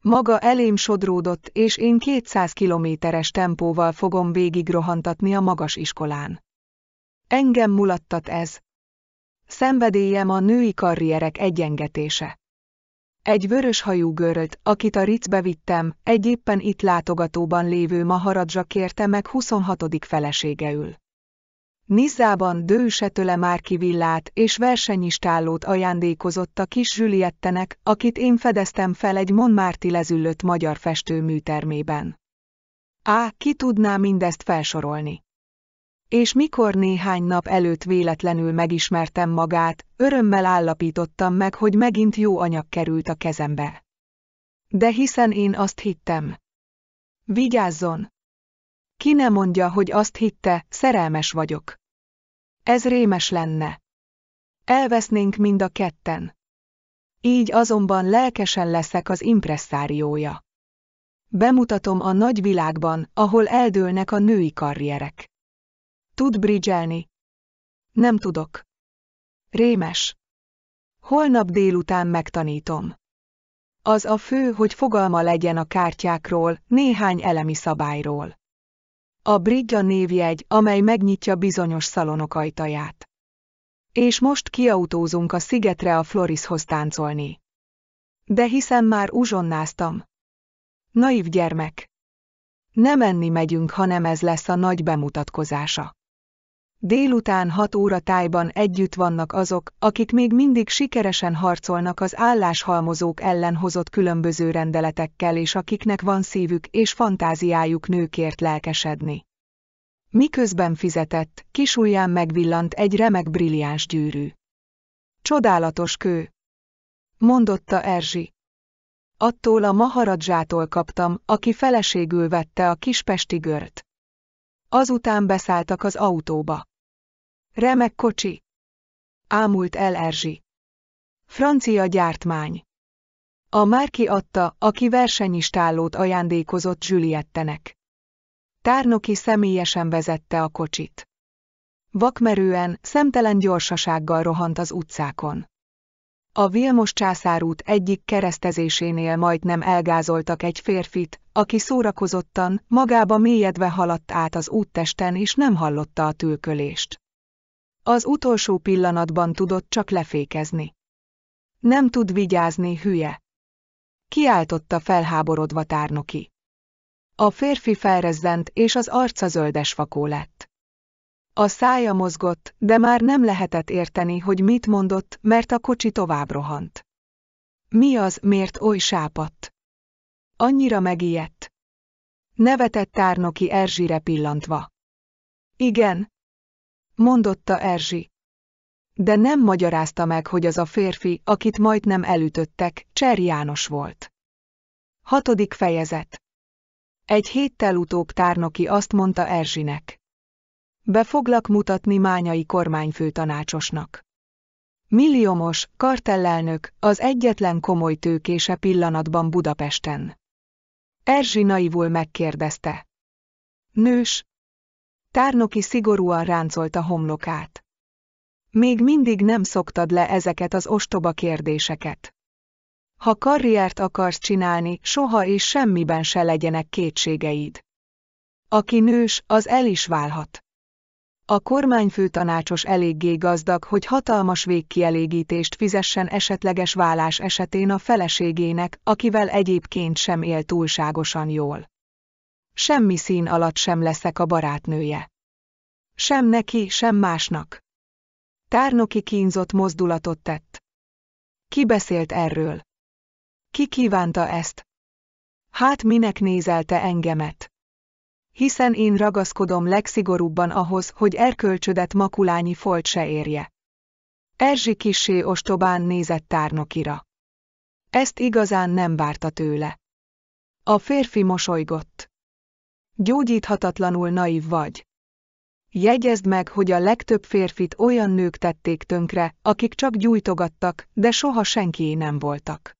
Maga elém sodródott, és én 200 kilométeres tempóval fogom végigrohantatni a magas iskolán. Engem mulattat ez. Szenvedélyem a női karrierek egyengetése. Egy vöröshajú görölt, akit a ricbe vittem, egy éppen itt látogatóban lévő maharadzsa kérte meg 26. feleségeül. Nizzában dősetőle már kivillát és versenyistállót ajándékozott a kis Juliettenek, akit én fedeztem fel egy Monmárti lezüllött magyar festő műtermében. Á, ki tudná mindezt felsorolni? És mikor néhány nap előtt véletlenül megismertem magát, örömmel állapítottam meg, hogy megint jó anyag került a kezembe. De hiszen én azt hittem. Vigyázzon! Ki ne mondja, hogy azt hitte, szerelmes vagyok. Ez rémes lenne. Elvesznénk mind a ketten. Így azonban lelkesen leszek az impresszáriója. Bemutatom a nagy világban, ahol eldőlnek a női karrierek. Tud bridgelni? Nem tudok. Rémes. Holnap délután megtanítom. Az a fő, hogy fogalma legyen a kártyákról, néhány elemi szabályról a Brigga névjegy, amely megnyitja bizonyos szalonok ajtaját. És most kiautózunk a szigetre a Florishoz táncolni. De hiszen már uzsonnáztam. Naív gyermek. Nem enni megyünk, hanem ez lesz a nagy bemutatkozása. Délután 6 óra tájban együtt vannak azok, akik még mindig sikeresen harcolnak az álláshalmozók ellen hozott különböző rendeletekkel és akiknek van szívük és fantáziájuk nőkért lelkesedni. Miközben fizetett, kisujján megvillant egy remek brilliáns gyűrű. Csodálatos kő! Mondotta Erzsi. Attól a maharadzsától kaptam, aki feleségül vette a kispesti gört. Azután beszálltak az autóba. Remek kocsi. Ámult el Erzsi. Francia gyártmány. A Márki adta, aki versenyistállót ajándékozott Juliettenek. Tárnoki személyesen vezette a kocsit. Vakmerően, szemtelen gyorsasággal rohant az utcákon. A Vilmos császárút egyik keresztezésénél majdnem elgázoltak egy férfit, aki szórakozottan, magába mélyedve haladt át az úttesten és nem hallotta a tülkölést. Az utolsó pillanatban tudott csak lefékezni. Nem tud vigyázni, hülye. Kiáltotta felháborodva tárnoki. A férfi felrezzent, és az arca zöldes fakó lett. A szája mozgott, de már nem lehetett érteni, hogy mit mondott, mert a kocsi tovább rohant. Mi az, miért oly sápadt? Annyira megijedt. Nevetett tárnoki Erzsire pillantva. Igen, mondotta Erzsi. De nem magyarázta meg, hogy az a férfi, akit majdnem elütöttek, Cser János volt. Hatodik fejezet Egy héttel utóbb tárnoki azt mondta Erzsinek. Be foglak mutatni mányai kormányfő tanácsosnak. Milliomos, kartellelnök, az egyetlen komoly tőkése pillanatban Budapesten. Erzsi naivul megkérdezte. Nős, Tárnoki szigorúan ráncolta homlokát. Még mindig nem szoktad le ezeket az ostoba kérdéseket. Ha karriert akarsz csinálni, soha és semmiben se legyenek kétségeid. Aki nős, az el is válhat. A kormányfő tanácsos eléggé gazdag, hogy hatalmas végkielégítést fizessen esetleges vállás esetén a feleségének, akivel egyébként sem él túlságosan jól. Semmi szín alatt sem leszek a barátnője. Sem neki, sem másnak. Tárnoki kínzott mozdulatot tett. Ki beszélt erről? Ki kívánta ezt? Hát minek nézelte engemet? Hiszen én ragaszkodom legszigorúbban ahhoz, hogy erkölcsödet makulányi folt se érje. Erzsi kissé ostobán nézett tárnokira. Ezt igazán nem várta tőle. A férfi mosolygott. Gyógyíthatatlanul naív vagy. Jegyezd meg, hogy a legtöbb férfit olyan nők tették tönkre, akik csak gyújtogattak, de soha senkié nem voltak.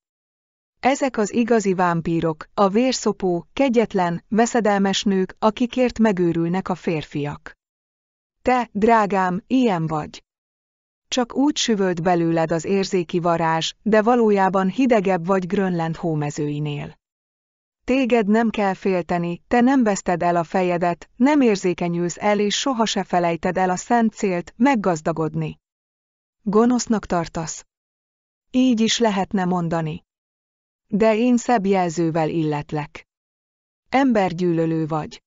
Ezek az igazi vámpírok, a vérszopó, kegyetlen, veszedelmes nők, akikért megőrülnek a férfiak. Te, drágám, ilyen vagy. Csak úgy süvölt belőled az érzéki varázs, de valójában hidegebb vagy Grönland hómezőinél téged nem kell félteni, te nem veszted el a fejedet, nem érzékenyülsz el és soha se felejted el a szent célt, meggazdagodni. Gonosznak tartasz. Így is lehetne mondani. De én szebb jelzővel illetlek. Embergyűlölő vagy.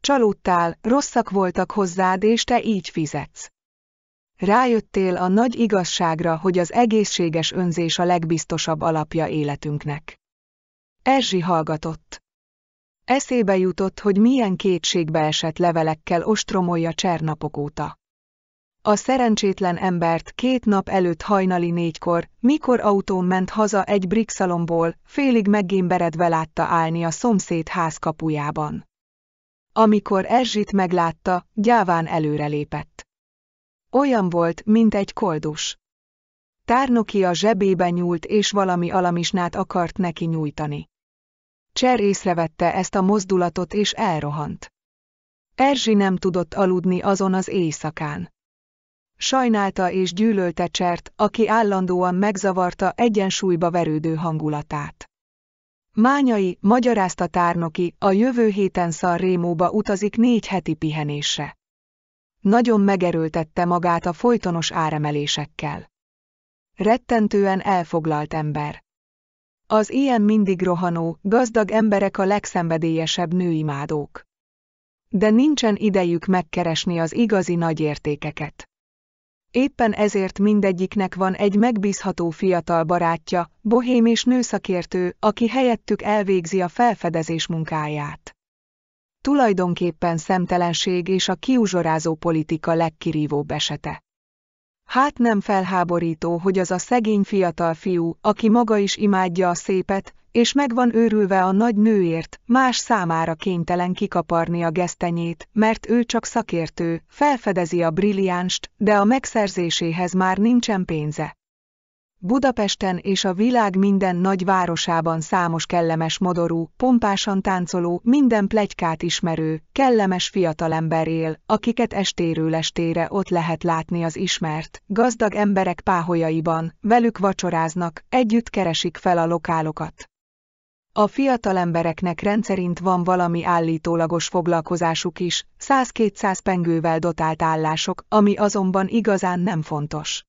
Csalódtál, rosszak voltak hozzád és te így fizetsz. Rájöttél a nagy igazságra, hogy az egészséges önzés a legbiztosabb alapja életünknek. Erzsi hallgatott. Eszébe jutott, hogy milyen kétségbe esett levelekkel ostromolja csernapok óta. A szerencsétlen embert két nap előtt hajnali négykor, mikor autón ment haza egy brikszalomból, félig meggémberedve látta állni a szomszéd ház kapujában. Amikor Erzsit meglátta, gyáván előrelépett. Olyan volt, mint egy koldus. Tárnoki a zsebébe nyúlt és valami alamisnát akart neki nyújtani. Cser észrevette ezt a mozdulatot és elrohant. Erzsi nem tudott aludni azon az éjszakán. Sajnálta és gyűlölte Csert, aki állandóan megzavarta egyensúlyba verődő hangulatát. Mányai, magyarázta tárnoki, a jövő héten Szarrémóba utazik négy heti pihenésre. Nagyon megerőltette magát a folytonos áremelésekkel. Rettentően elfoglalt ember. Az ilyen mindig rohanó, gazdag emberek a legszenvedélyesebb nőimádók. De nincsen idejük megkeresni az igazi nagyértékeket. Éppen ezért mindegyiknek van egy megbízható fiatal barátja, bohém és nőszakértő, aki helyettük elvégzi a felfedezés munkáját. Tulajdonképpen szemtelenség és a kiuzsorázó politika legkirívóbb esete. Hát nem felháborító, hogy az a szegény fiatal fiú, aki maga is imádja a szépet, és meg van őrülve a nagy nőért, más számára kénytelen kikaparni a gesztenyét, mert ő csak szakértő, felfedezi a brilliánst, de a megszerzéséhez már nincsen pénze. Budapesten és a világ minden nagy városában számos kellemes modorú, pompásan táncoló, minden plegykát ismerő, kellemes fiatalember él, akiket estéről estére ott lehet látni az ismert, gazdag emberek páholyaiban, velük vacsoráznak, együtt keresik fel a lokálokat. A fiatal embereknek rendszerint van valami állítólagos foglalkozásuk is, 100-200 pengővel dotált állások, ami azonban igazán nem fontos.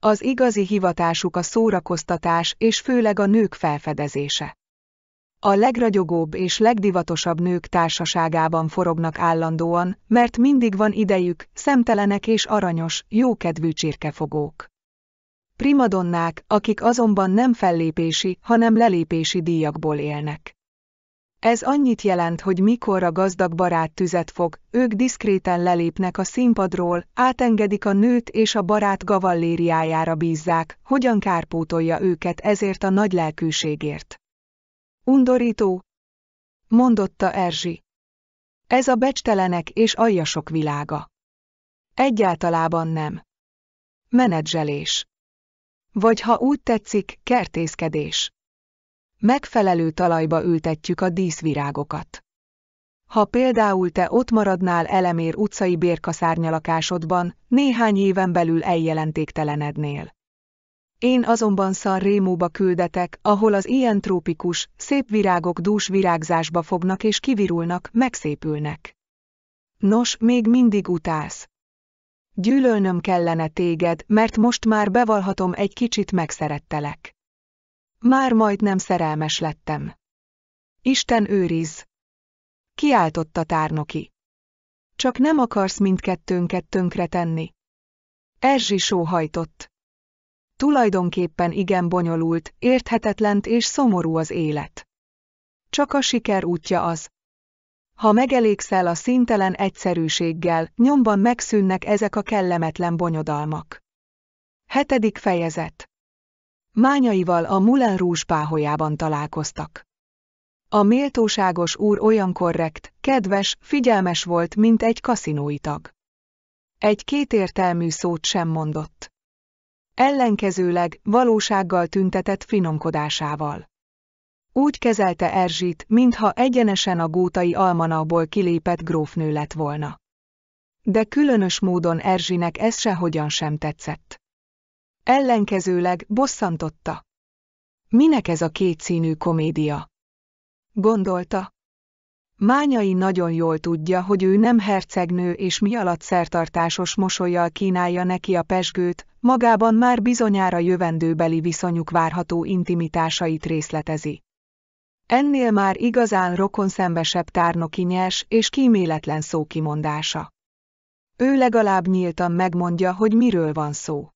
Az igazi hivatásuk a szórakoztatás és főleg a nők felfedezése. A legragyogóbb és legdivatosabb nők társaságában forognak állandóan, mert mindig van idejük, szemtelenek és aranyos, jókedvű csirkefogók. Primadonnák, akik azonban nem fellépési, hanem lelépési díjakból élnek. Ez annyit jelent, hogy mikor a gazdag barát tüzet fog, ők diszkréten lelépnek a színpadról, átengedik a nőt és a barát gavallériájára bízzák, hogyan kárpótolja őket ezért a nagy lelkűségért. Undorító, mondotta Erzsi. Ez a becstelenek és aljasok világa. Egyáltalában nem. Menedzselés. Vagy ha úgy tetszik, kertészkedés. Megfelelő talajba ültetjük a díszvirágokat. Ha például te ott maradnál Elemér utcai bérkaszárnyalakásodban, néhány éven belül eljelentéktelenednél. Én azonban Sanrémóba küldetek, ahol az ilyen trópikus, szép virágok dús virágzásba fognak és kivirulnak, megszépülnek. Nos, még mindig utálsz. Gyűlölnöm kellene téged, mert most már bevalhatom egy kicsit megszerettelek. Már majdnem szerelmes lettem. Isten őriz! Kiáltotta tárnoki. Csak nem akarsz mindkettőnket tönkretenni. Erzsi sóhajtott. Tulajdonképpen igen bonyolult, érthetetlent és szomorú az élet. Csak a siker útja az. Ha megelégszel a szintelen egyszerűséggel, nyomban megszűnnek ezek a kellemetlen bonyodalmak. Hetedik fejezet Mányaival a Mulán Rúzs páholyában találkoztak. A méltóságos úr olyan korrekt, kedves, figyelmes volt, mint egy kaszinói tag. Egy kétértelmű szót sem mondott. Ellenkezőleg valósággal tüntetett finomkodásával. Úgy kezelte Erzsit, mintha egyenesen a gótai almanakból kilépett grófnő lett volna. De különös módon Erzsinek ez sehogyan sem tetszett. Ellenkezőleg bosszantotta. Minek ez a kétszínű komédia? Gondolta. Mányai nagyon jól tudja, hogy ő nem hercegnő és mi alatt szertartásos mosolyjal kínálja neki a pesgőt, magában már bizonyára jövendőbeli viszonyuk várható intimitásait részletezi. Ennél már igazán rokonszembesebb tárnoki nyers és kíméletlen szó kimondása. Ő legalább nyíltan megmondja, hogy miről van szó.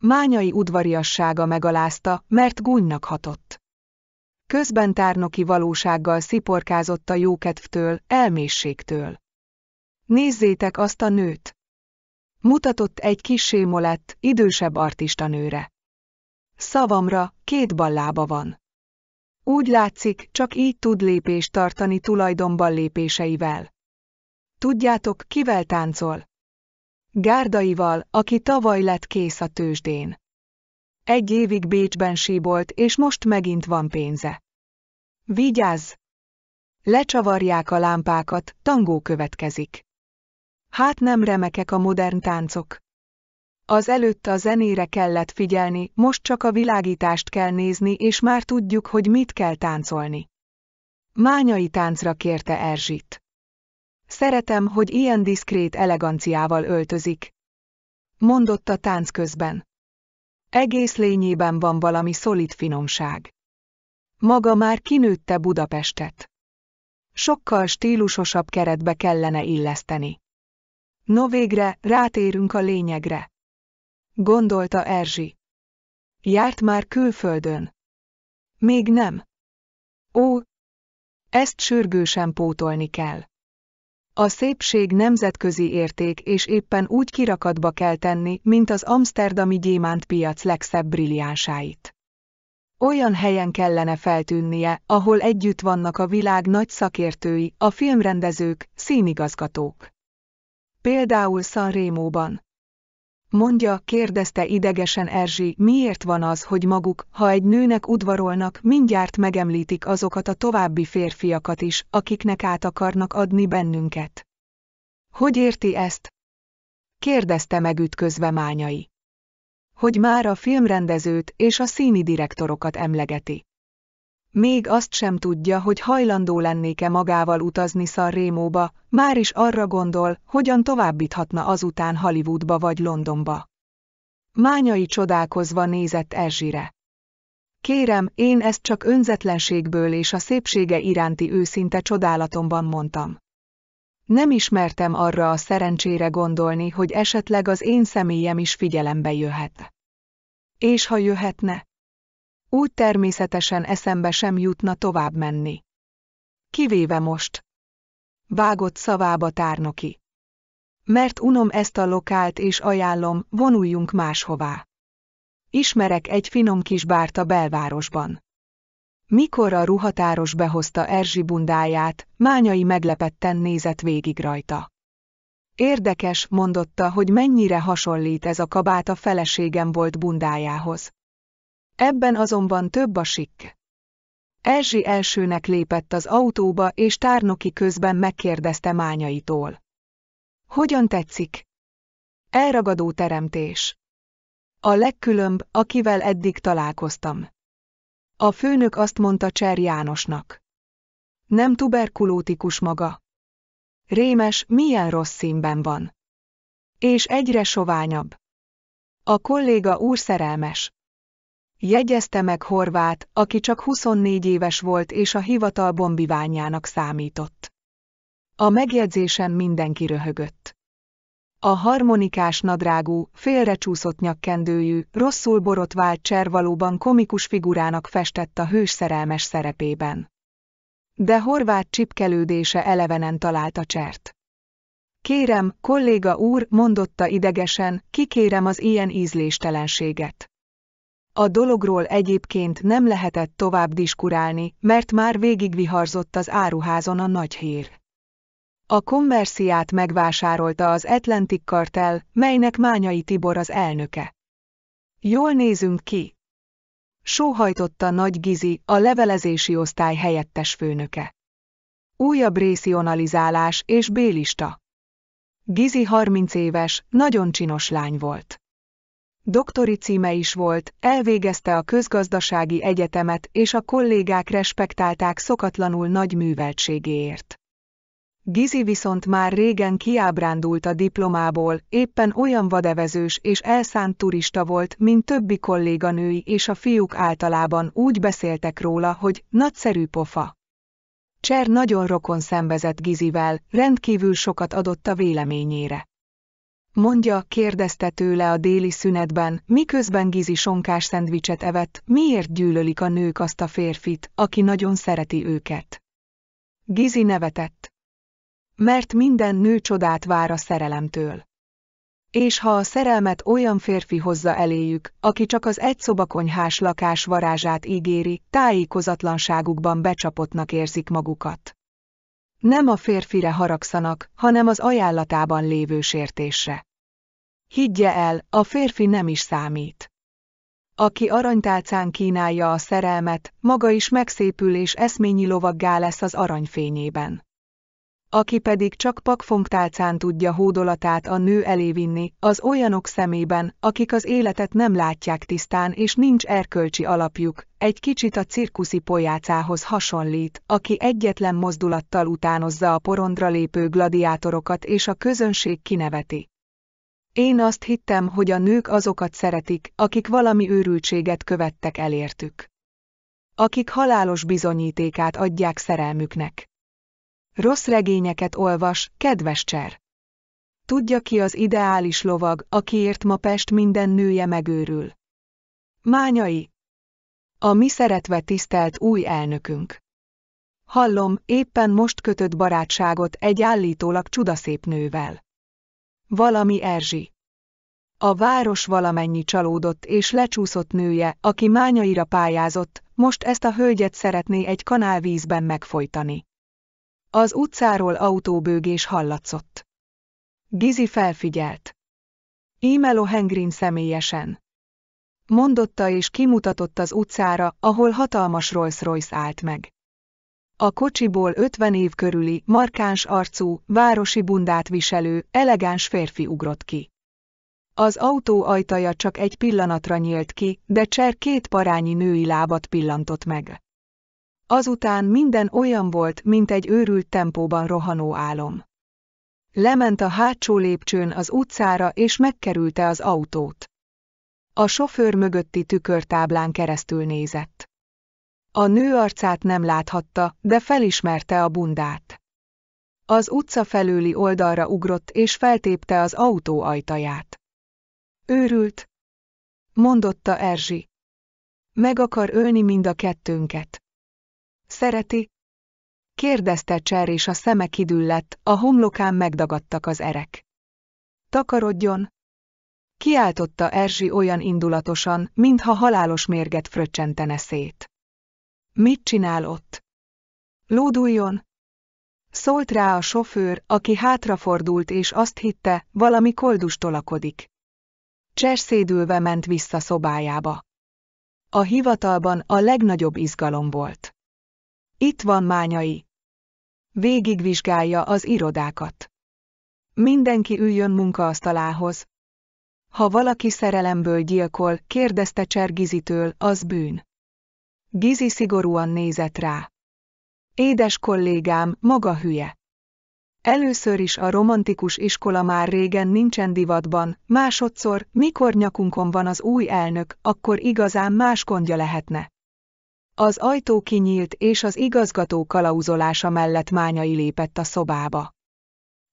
Mányai udvariassága megalázta, mert gúnynak hatott. Közben tárnoki valósággal sziporkázott a jókedvtől, elmészségtől. Nézzétek azt a nőt! Mutatott egy kissé molett, idősebb artista nőre. Szavamra, két ballába van. Úgy látszik, csak így tud lépést tartani tulajdonban lépéseivel. Tudjátok, kivel táncol? Gárdaival, aki tavaly lett kész a tőzsdén. Egy évig Bécsben síbolt, és most megint van pénze. Vigyázz! Lecsavarják a lámpákat, tangó következik. Hát nem remekek a modern táncok. Az előtt a zenére kellett figyelni, most csak a világítást kell nézni, és már tudjuk, hogy mit kell táncolni. Mányai táncra kérte Erzsit. Szeretem, hogy ilyen diszkrét eleganciával öltözik. a tánc közben. Egész lényében van valami szolid finomság. Maga már kinőtte Budapestet. Sokkal stílusosabb keretbe kellene illeszteni. No végre, rátérünk a lényegre. Gondolta Erzsi. Járt már külföldön? Még nem. Ó, ezt sürgősen pótolni kell. A szépség nemzetközi érték és éppen úgy kirakatba kell tenni, mint az amsterdami gyémántpiac legszebb brilliánsáit. Olyan helyen kellene feltűnnie, ahol együtt vannak a világ nagy szakértői, a filmrendezők, színigazgatók. Például San Mondja, kérdezte idegesen Erzsi, miért van az, hogy maguk, ha egy nőnek udvarolnak, mindjárt megemlítik azokat a további férfiakat is, akiknek át akarnak adni bennünket. Hogy érti ezt? Kérdezte megütközve Mányai. Hogy már a filmrendezőt és a színi direktorokat emlegeti még azt sem tudja, hogy hajlandó lennéke magával utazni Szarrémóba, már is arra gondol, hogyan továbbíthatna azután Hollywoodba vagy Londonba. Mányai csodálkozva nézett Erzsire. Kérem, én ezt csak önzetlenségből és a szépsége iránti őszinte csodálatomban mondtam. Nem ismertem arra a szerencsére gondolni, hogy esetleg az én személyem is figyelembe jöhet. És ha jöhetne? Úgy természetesen eszembe sem jutna tovább menni. Kivéve most. Vágott szavába tárnoki. Mert unom ezt a lokált és ajánlom, vonuljunk máshová. Ismerek egy finom kis bárt a belvárosban. Mikor a ruhatáros behozta Erzsi bundáját, Mányai meglepetten nézett végig rajta. Érdekes, mondotta, hogy mennyire hasonlít ez a kabát a feleségem volt bundájához. Ebben azonban több a sikk. Erzsi elsőnek lépett az autóba, és tárnoki közben megkérdezte mányaitól. Hogyan tetszik? Elragadó teremtés. A legkülönb, akivel eddig találkoztam. A főnök azt mondta Cser Jánosnak. Nem tuberkulótikus maga. Rémes, milyen rossz színben van. És egyre soványabb. A kolléga úr szerelmes. Jegyezte meg Horvát, aki csak 24 éves volt és a hivatal bombiványának számított. A megjegyzésen mindenki röhögött. A harmonikás nadrágú, félrecsúszott nyakkendőjű, rosszul borotvált cser valóban komikus figurának festett a hős szerelmes szerepében. De Horvát csipkelődése elevenen találta csert. Kérem, kolléga úr, mondotta idegesen, kikérem az ilyen ízléstelenséget. A dologról egyébként nem lehetett tovább diskurálni, mert már végigviharzott az áruházon a nagy hír. A konversiát megvásárolta az Atlantic Kartel, melynek Mányai Tibor az elnöke. Jól nézünk ki. Sóhajtotta Nagy Gizi, a levelezési osztály helyettes főnöke. Újabb részionalizálás és bélista. Gizi 30 éves, nagyon csinos lány volt doktori címe is volt, elvégezte a közgazdasági egyetemet és a kollégák respektálták szokatlanul nagy műveltségéért. Gizi viszont már régen kiábrándult a diplomából, éppen olyan vadevezős és elszánt turista volt, mint többi kolléganői és a fiúk általában úgy beszéltek róla, hogy nagyszerű pofa. Cser nagyon rokon szembezett Gizivel, rendkívül sokat adott a véleményére mondja, kérdezte tőle a déli szünetben, miközben Gizi sonkás szendvicset evett, miért gyűlölik a nők azt a férfit, aki nagyon szereti őket. Gizi nevetett. Mert minden nő csodát vár a szerelemtől. És ha a szerelmet olyan férfi hozza eléjük, aki csak az egyszobakonyhás lakás varázsát ígéri, tájékozatlanságukban becsapottnak érzik magukat. Nem a férfire haragszanak, hanem az ajánlatában lévő sértésre. Higgye el, a férfi nem is számít. Aki aranytálcán kínálja a szerelmet, maga is megszépül és eszményi lovaggá lesz az aranyfényében. Aki pedig csak pakfongtálcán tudja hódolatát a nő elé vinni, az olyanok szemében, akik az életet nem látják tisztán és nincs erkölcsi alapjuk, egy kicsit a cirkuszi polyácához hasonlít, aki egyetlen mozdulattal utánozza a porondra lépő gladiátorokat és a közönség kineveti. Én azt hittem, hogy a nők azokat szeretik, akik valami őrültséget követtek elértük. Akik halálos bizonyítékát adják szerelmüknek. Rossz regényeket olvas, kedves cser. Tudja ki az ideális lovag, akiért ma Pest minden nője megőrül. Mányai. A mi szeretve tisztelt új elnökünk. Hallom, éppen most kötött barátságot egy állítólag csudaszép nővel. Valami Erzsi. A város valamennyi csalódott és lecsúszott nője, aki mányaira pályázott, most ezt a hölgyet szeretné egy kanál vízben megfojtani. Az utcáról autóbőgés hallatszott. Gizi felfigyelt. Imelo Hengrin személyesen. Mondotta és kimutatott az utcára, ahol hatalmas Rolls-Royce állt meg. A kocsiból 50 év körüli, markáns arcú, városi bundát viselő, elegáns férfi ugrott ki. Az autó ajtaja csak egy pillanatra nyílt ki, de Cser két parányi női lábat pillantott meg. Azután minden olyan volt, mint egy őrült tempóban rohanó álom. Lement a hátsó lépcsőn az utcára és megkerülte az autót. A sofőr mögötti tükörtáblán keresztül nézett. A nő arcát nem láthatta, de felismerte a bundát. Az utca felőli oldalra ugrott és feltépte az autó ajtaját. Őrült, mondotta Erzsi. Meg akar ölni mind a kettőnket. Szereti? Kérdezte Cser és a szeme kidüllett, a homlokán megdagadtak az erek. Takarodjon! Kiáltotta Erzsi olyan indulatosan, mintha halálos mérget fröccsentene szét. Mit csinál ott? Lóduljon! Szólt rá a sofőr, aki hátrafordult és azt hitte, valami koldus tolakodik. Cserszédülve ment vissza szobájába. A hivatalban a legnagyobb izgalom volt. Itt van Mányai. Végigvizsgálja az irodákat. Mindenki üljön munkaasztalához. Ha valaki szerelemből gyilkol, kérdezte Csergizitől, az bűn. Gizi szigorúan nézett rá. Édes kollégám, maga hülye. Először is a romantikus iskola már régen nincsen divatban, másodszor, mikor nyakunkon van az új elnök, akkor igazán más gondja lehetne. Az ajtó kinyílt, és az igazgató kalauzolása mellett mányai lépett a szobába.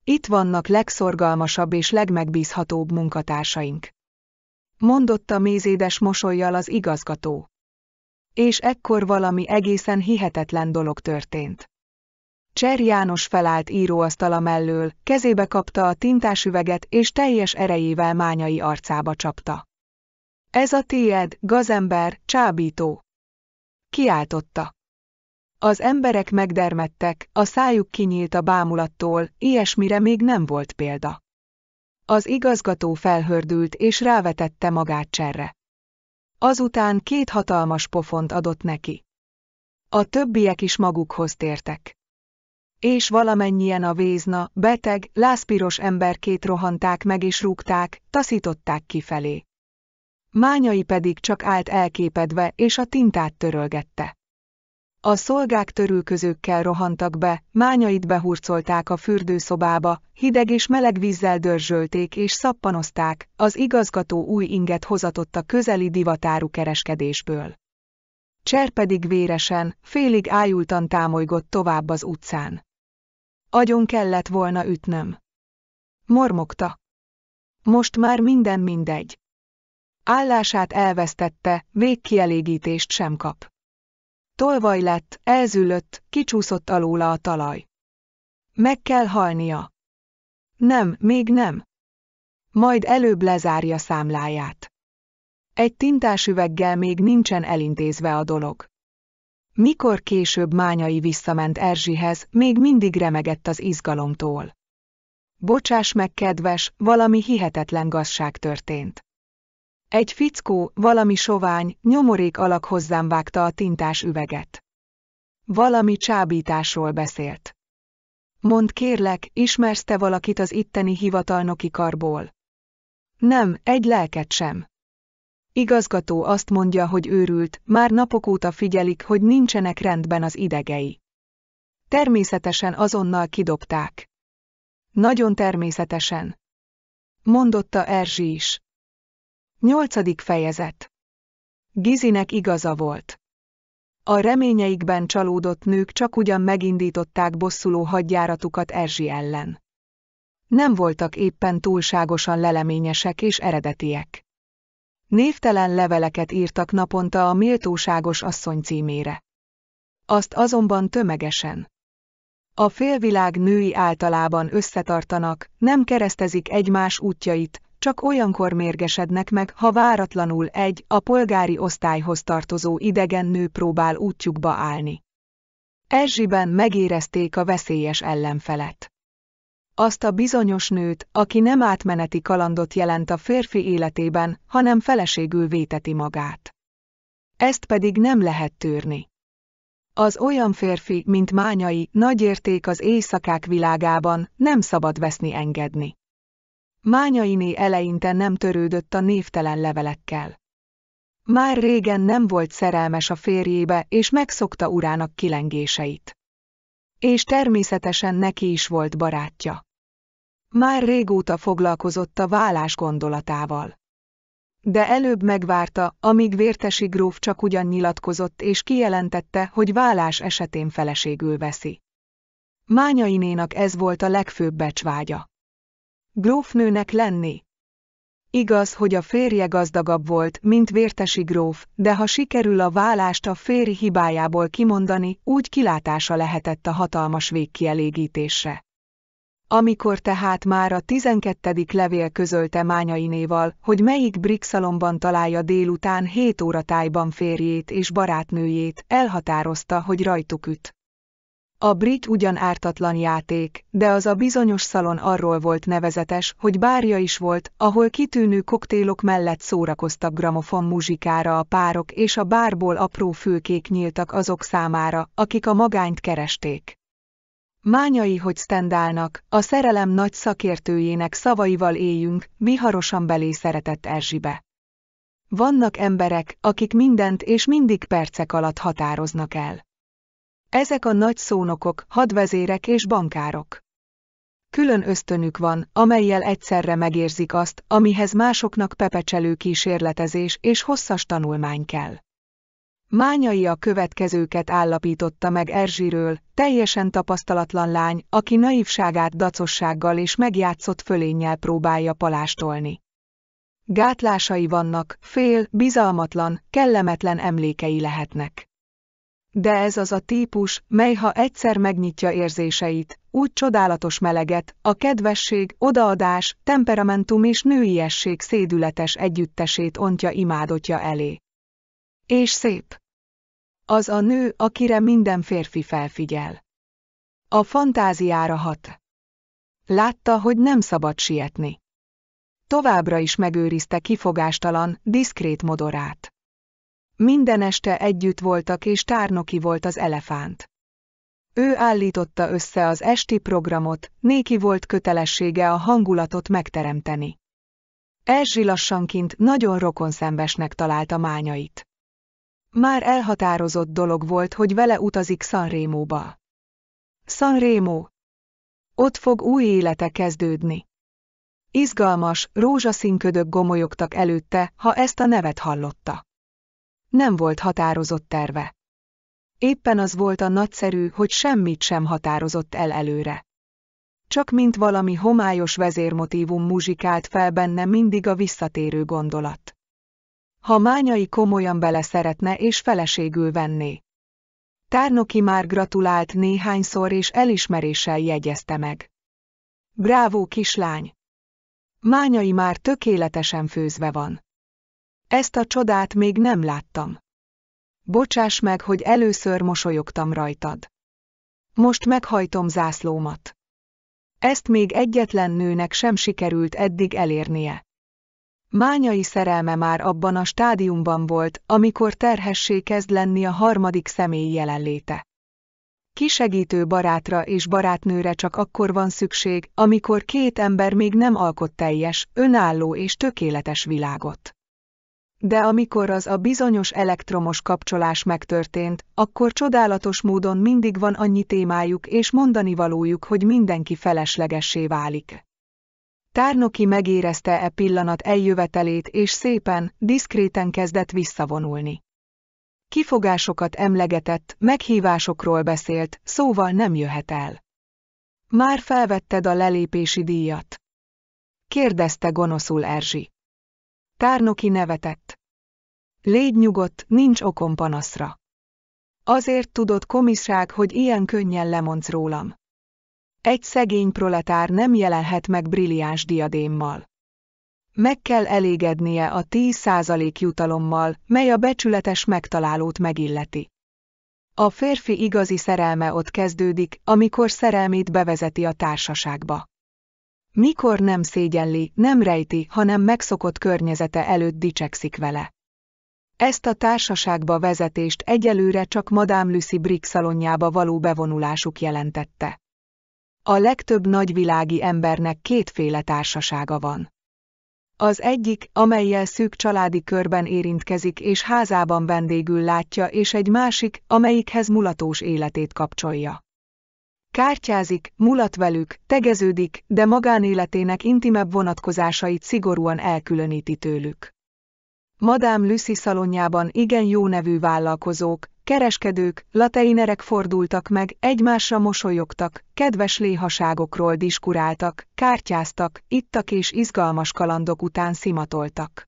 Itt vannak legszorgalmasabb és legmegbízhatóbb munkatársaink. Mondotta mézédes mosolyjal az igazgató és ekkor valami egészen hihetetlen dolog történt. Cser János felállt íróasztala mellől, kezébe kapta a tintás üveget és teljes erejével mányai arcába csapta. Ez a tiéd, gazember, csábító! Kiáltotta. Az emberek megdermedtek, a szájuk kinyílt a bámulattól, ilyesmire még nem volt példa. Az igazgató felhördült és rávetette magát cserre. Azután két hatalmas pofont adott neki. A többiek is magukhoz tértek. És valamennyien a vézna, beteg, lázpiros emberkét rohanták meg és rúgták, taszították kifelé. Mányai pedig csak állt elképedve és a tintát törölgette. A szolgák törülközőkkel rohantak be, mányait behurcolták a fürdőszobába, hideg és meleg vízzel dörzsölték és szappanozták, az igazgató új inget hozatott a közeli divatáru kereskedésből. Cser pedig véresen, félig ájultan támolygott tovább az utcán. Agyon kellett volna ütnöm. Mormogta. Most már minden mindegy. Állását elvesztette, végkielégítést sem kap. Tolvaj lett, elzülött, kicsúszott alóla a talaj. Meg kell halnia. Nem, még nem. Majd előbb lezárja számláját. Egy üveggel még nincsen elintézve a dolog. Mikor később Mányai visszament Erzsihez, még mindig remegett az izgalomtól. Bocsáss meg, kedves, valami hihetetlen gazság történt. Egy fickó, valami sovány, nyomorék alak hozzám vágta a tintás üveget. Valami csábításról beszélt. Mond kérlek, ismersz te valakit az itteni hivatalnoki karból? Nem, egy lelket sem. Igazgató azt mondja, hogy őrült, már napok óta figyelik, hogy nincsenek rendben az idegei. Természetesen azonnal kidobták. Nagyon természetesen. Mondotta Erzsi is. Nyolcadik fejezet Gizinek igaza volt. A reményeikben csalódott nők csak ugyan megindították bosszuló hadjáratukat Erzsi ellen. Nem voltak éppen túlságosan leleményesek és eredetiek. Névtelen leveleket írtak naponta a méltóságos asszony címére. Azt azonban tömegesen. A félvilág női általában összetartanak, nem keresztezik egymás útjait, csak olyankor mérgesednek meg, ha váratlanul egy, a polgári osztályhoz tartozó idegen nő próbál útjukba állni. Erzsiben megérezték a veszélyes ellenfelet. Azt a bizonyos nőt, aki nem átmeneti kalandot jelent a férfi életében, hanem feleségül véteti magát. Ezt pedig nem lehet tűrni. Az olyan férfi, mint Mányai, nagy érték az éjszakák világában, nem szabad veszni engedni. Mányainé eleinte nem törődött a névtelen levelekkel. Már régen nem volt szerelmes a férjébe, és megszokta urának kilengéseit. És természetesen neki is volt barátja. Már régóta foglalkozott a vállás gondolatával. De előbb megvárta, amíg vértesi gróf csak ugyan nyilatkozott és kijelentette, hogy vállás esetén feleségül veszi. Mányainénak ez volt a legfőbb becsvágya. Grófnőnek lenni. Igaz, hogy a férje gazdagabb volt, mint vértesi gróf, de ha sikerül a vállást a férj hibájából kimondani, úgy kilátása lehetett a hatalmas végkielégítésre. Amikor tehát már a 12. levél közölte Mányainéval, hogy melyik Brixalomban találja délután 7 óra tájban férjét és barátnőjét, elhatározta, hogy rajtuk üt. A brit ugyan ártatlan játék, de az a bizonyos szalon arról volt nevezetes, hogy bárja is volt, ahol kitűnő koktélok mellett szórakoztak gramofon muzsikára a párok és a bárból apró fülkék nyíltak azok számára, akik a magányt keresték. Mányai, hogy sztendálnak, a szerelem nagy szakértőjének szavaival éljünk, viharosan belé szeretett Erzsibe. Vannak emberek, akik mindent és mindig percek alatt határoznak el. Ezek a nagy szónokok, hadvezérek és bankárok. Külön ösztönük van, amelyel egyszerre megérzik azt, amihez másoknak pepecselő kísérletezés és hosszas tanulmány kell. Mányai a következőket állapította meg Erzsiről, teljesen tapasztalatlan lány, aki naivságát dacossággal és megjátszott fölénnyel próbálja palástolni. Gátlásai vannak, fél, bizalmatlan, kellemetlen emlékei lehetnek. De ez az a típus, mely ha egyszer megnyitja érzéseit, úgy csodálatos meleget, a kedvesség, odaadás, temperamentum és nőiesség szédületes együttesét ontja imádotja elé. És szép. Az a nő, akire minden férfi felfigyel. A fantáziára hat. Látta, hogy nem szabad sietni. Továbbra is megőrizte kifogástalan, diszkrét modorát. Minden este együtt voltak és tárnoki volt az elefánt. Ő állította össze az esti programot, néki volt kötelessége a hangulatot megteremteni. Erzsi lassanként nagyon rokonszembesnek találta mányait. Már elhatározott dolog volt, hogy vele utazik Sanrémóba. Sanrémó. Ott fog új élete kezdődni. Izgalmas, rózsaszínködök gomolyogtak előtte, ha ezt a nevet hallotta nem volt határozott terve. Éppen az volt a nagyszerű, hogy semmit sem határozott el előre. Csak mint valami homályos vezérmotívum muzsikált fel benne mindig a visszatérő gondolat. Ha mányai komolyan bele szeretne és feleségül venné. Tárnoki már gratulált néhányszor és elismeréssel jegyezte meg. Brávó kislány! Mányai már tökéletesen főzve van. Ezt a csodát még nem láttam. Bocsáss meg, hogy először mosolyogtam rajtad. Most meghajtom zászlómat. Ezt még egyetlen nőnek sem sikerült eddig elérnie. Mányai szerelme már abban a stádiumban volt, amikor terhessé kezd lenni a harmadik személy jelenléte. Kisegítő barátra és barátnőre csak akkor van szükség, amikor két ember még nem alkot teljes, önálló és tökéletes világot de amikor az a bizonyos elektromos kapcsolás megtörtént, akkor csodálatos módon mindig van annyi témájuk és mondani valójuk, hogy mindenki feleslegessé válik. Tárnoki megérezte e pillanat eljövetelét és szépen, diszkréten kezdett visszavonulni. Kifogásokat emlegetett, meghívásokról beszélt, szóval nem jöhet el. Már felvetted a lelépési díjat? Kérdezte gonoszul Erzsi. Tárnoki nevetett. Légy nyugodt, nincs okom panaszra. Azért tudod komisság, hogy ilyen könnyen lemondsz rólam. Egy szegény proletár nem jelenhet meg brilliáns diadémmal. Meg kell elégednie a 10% jutalommal, mely a becsületes megtalálót megilleti. A férfi igazi szerelme ott kezdődik, amikor szerelmét bevezeti a társaságba. Mikor nem szégyenli, nem rejti, hanem megszokott környezete előtt dicsekszik vele. Ezt a társaságba vezetést egyelőre csak Madame Lucy Brick szalonjába való bevonulásuk jelentette. A legtöbb nagyvilági embernek kétféle társasága van. Az egyik, amelyel szűk családi körben érintkezik és házában vendégül látja, és egy másik, amelyikhez mulatós életét kapcsolja. Kártyázik, mulat velük, tegeződik, de magánéletének intimebb vonatkozásait szigorúan elkülöníti tőlük. Madám Lucy szalonjában igen jó nevű vállalkozók, kereskedők, lateinerek fordultak meg, egymásra mosolyogtak, kedves léhaságokról diskuráltak, kártyáztak, ittak és izgalmas kalandok után szimatoltak.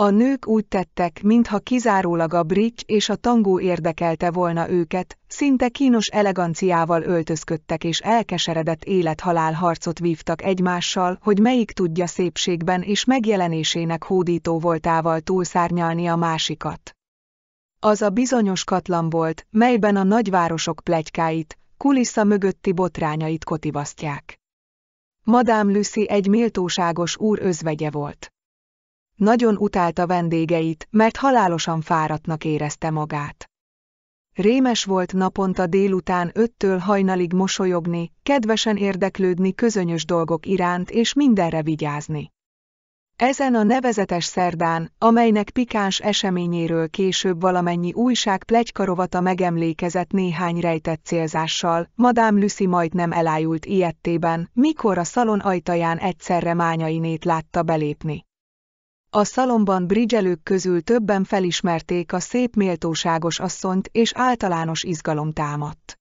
A nők úgy tettek, mintha kizárólag a bridge és a tangó érdekelte volna őket, szinte kínos eleganciával öltözködtek és elkeseredett élethalál harcot vívtak egymással, hogy melyik tudja szépségben és megjelenésének hódító voltával túlszárnyalni a másikat. Az a bizonyos katlan volt, melyben a nagyvárosok plegykáit, kulissza mögötti botrányait kotivasztják. Madame Lucy egy méltóságos úr özvegye volt. Nagyon utálta vendégeit, mert halálosan fáradtnak érezte magát. Rémes volt naponta délután öttől hajnalig mosolyogni, kedvesen érdeklődni közönyös dolgok iránt és mindenre vigyázni. Ezen a nevezetes szerdán, amelynek pikáns eseményéről később valamennyi újság plegykarovata megemlékezett néhány rejtett célzással, Madame Lucy majdnem elájult ilyettében, mikor a szalon ajtaján egyszerre mányainét látta belépni. A szalomban bridgelők közül többen felismerték a szép méltóságos asszonyt és általános izgalom támadt.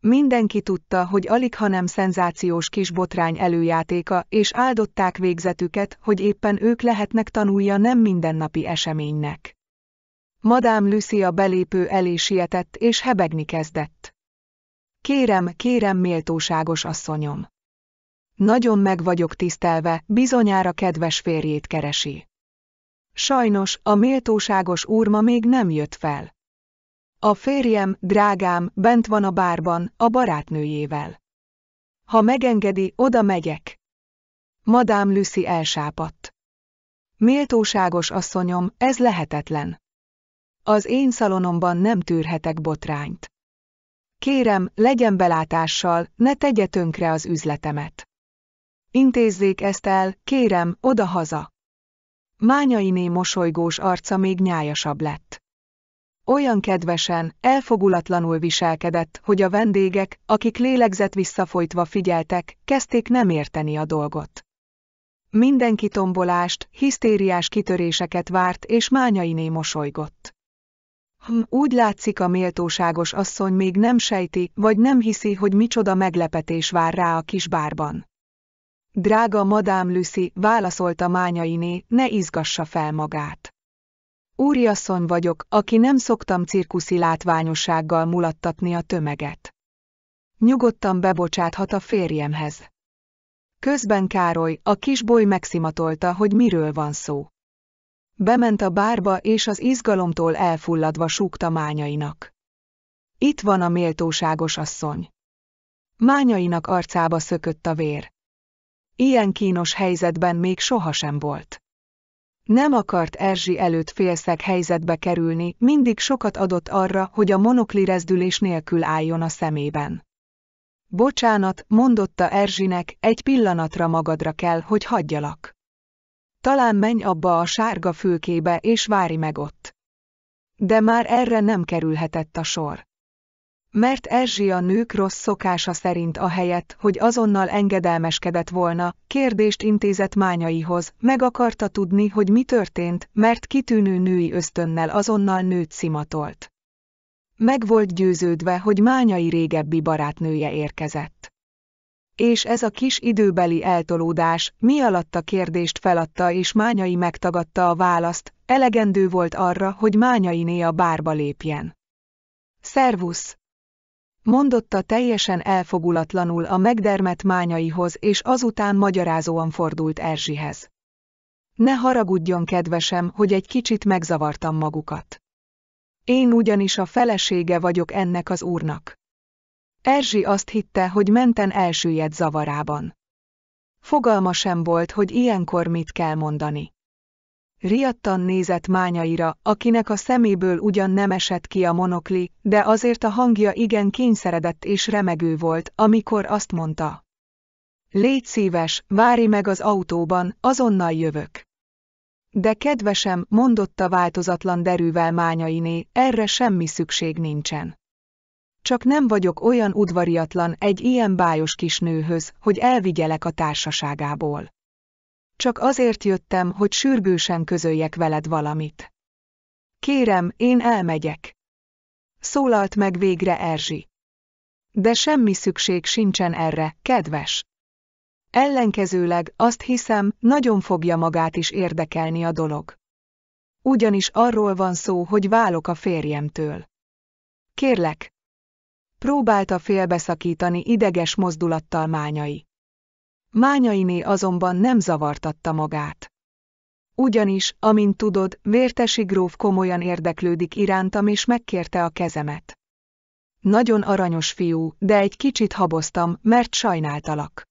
Mindenki tudta, hogy alig hanem szenzációs kis botrány előjátéka, és áldották végzetüket, hogy éppen ők lehetnek tanulja nem mindennapi eseménynek. Madám Lucia belépő elé sietett és hebegni kezdett. Kérem, kérem méltóságos asszonyom! Nagyon meg vagyok tisztelve, bizonyára kedves férjét keresi. Sajnos, a méltóságos úrma még nem jött fel. A férjem, drágám, bent van a bárban, a barátnőjével. Ha megengedi, oda megyek. Madám Lucy elsápadt. Méltóságos asszonyom, ez lehetetlen. Az én szalonomban nem tűrhetek botrányt. Kérem, legyen belátással, ne tegye tönkre az üzletemet. Intézzék ezt el, kérem, odahaza. Mányainé mosolygós arca még nyájasabb lett. Olyan kedvesen, elfogulatlanul viselkedett, hogy a vendégek, akik lélegzett visszafolytva figyeltek, kezdték nem érteni a dolgot. Mindenki tombolást, hisztériás kitöréseket várt, és mányainé mosolygott. Hm, úgy látszik a méltóságos asszony még nem sejti, vagy nem hiszi, hogy micsoda meglepetés vár rá a kis bárban. Drága Madám Lüszi, válaszolta Mányainé, ne izgassa fel magát. Úriasszon vagyok, aki nem szoktam cirkuszi látványossággal mulattatni a tömeget. Nyugodtan bebocsáthat a férjemhez. Közben Károly, a kisboly megszimatolta, hogy miről van szó. Bement a bárba, és az izgalomtól elfulladva súgta mányainak. Itt van a méltóságos asszony. Mányainak arcába szökött a vér. Ilyen kínos helyzetben még sohasem volt. Nem akart Erzsi előtt félszeg helyzetbe kerülni, mindig sokat adott arra, hogy a monokli rezdülés nélkül álljon a szemében. Bocsánat, mondotta Erzsinek, egy pillanatra magadra kell, hogy hagyjalak. Talán menj abba a sárga fülkébe és várj meg ott. De már erre nem kerülhetett a sor. Mert Erzsi a nők rossz szokása szerint a helyet, hogy azonnal engedelmeskedett volna, kérdést intézett mányaihoz, meg akarta tudni, hogy mi történt, mert kitűnő női ösztönnel azonnal nőt szimatolt. Meg volt győződve, hogy mányai régebbi barátnője érkezett és ez a kis időbeli eltolódás, mi alatt a kérdést feladta és Mányai megtagadta a választ, elegendő volt arra, hogy mányai néha bárba lépjen. Szervusz! mondotta teljesen elfogulatlanul a megdermet mányaihoz, és azután magyarázóan fordult Erzsihez. Ne haragudjon, kedvesem, hogy egy kicsit megzavartam magukat. Én ugyanis a felesége vagyok ennek az úrnak. Erzsi azt hitte, hogy menten elsüllyed zavarában. Fogalma sem volt, hogy ilyenkor mit kell mondani. Riadtan nézett mányaira, akinek a szeméből ugyan nem esett ki a monokli, de azért a hangja igen kényszeredett és remegő volt, amikor azt mondta. Légy szíves, várj meg az autóban, azonnal jövök. De kedvesem, mondotta változatlan derűvel mányainé, erre semmi szükség nincsen. Csak nem vagyok olyan udvariatlan egy ilyen bájos kisnőhöz, hogy elvigyelek a társaságából. Csak azért jöttem, hogy sürgősen közöljek veled valamit. Kérem, én elmegyek. Szólalt meg végre Erzsi. De semmi szükség sincsen erre, kedves. Ellenkezőleg azt hiszem, nagyon fogja magát is érdekelni a dolog. Ugyanis arról van szó, hogy válok a férjemtől. Kérlek. Próbálta félbeszakítani ideges mozdulattal mányai. Mányainé azonban nem zavartatta magát. Ugyanis, amint tudod, vértesi gróf komolyan érdeklődik irántam és megkérte a kezemet. Nagyon aranyos fiú, de egy kicsit haboztam, mert sajnáltalak.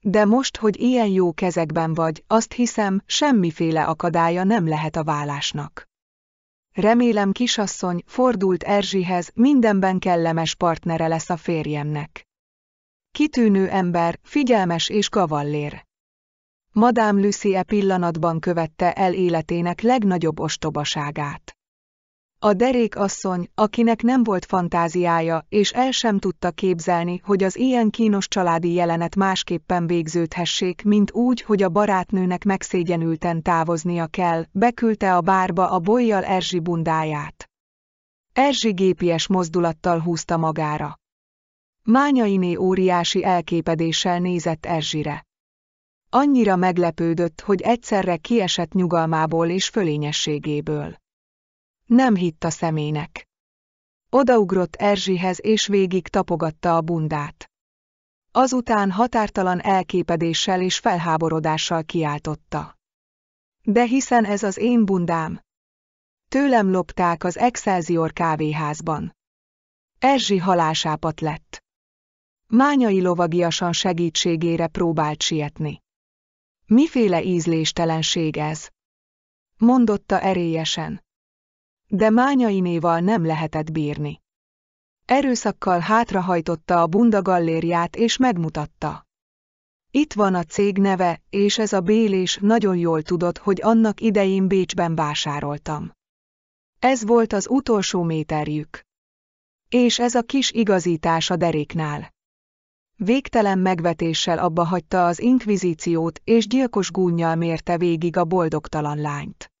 De most, hogy ilyen jó kezekben vagy, azt hiszem, semmiféle akadálya nem lehet a vállásnak. Remélem kisasszony, fordult Erzsihez, mindenben kellemes partnere lesz a férjemnek. Kitűnő ember, figyelmes és kavallér. Madame Lucy e pillanatban követte el életének legnagyobb ostobaságát. A derék asszony, akinek nem volt fantáziája, és el sem tudta képzelni, hogy az ilyen kínos családi jelenet másképpen végződhessék, mint úgy, hogy a barátnőnek megszégyenülten távoznia kell, beküldte a bárba a bolyjal Erzsi bundáját. Erzsi gépies mozdulattal húzta magára. Mányainé óriási elképedéssel nézett Erzsire. Annyira meglepődött, hogy egyszerre kiesett nyugalmából és fölényességéből. Nem hitt a szemének. Odaugrott Erzsihez és végig tapogatta a bundát. Azután határtalan elképedéssel és felháborodással kiáltotta. De hiszen ez az én bundám. Tőlem lopták az Excelsior kávéházban. Erzsi halásápat lett. Mányai lovagiasan segítségére próbált sietni. Miféle ízléstelenség ez? Mondotta erélyesen. De Mányai néval nem lehetett bírni. Erőszakkal hátrahajtotta a bundagallérját és megmutatta. Itt van a cég neve, és ez a Bélés nagyon jól tudott, hogy annak idején Bécsben vásároltam. Ez volt az utolsó méterjük. És ez a kis igazítás a deréknál. Végtelen megvetéssel abba hagyta az inkvizíciót, és gyilkos gúnyjal mérte végig a boldogtalan lányt.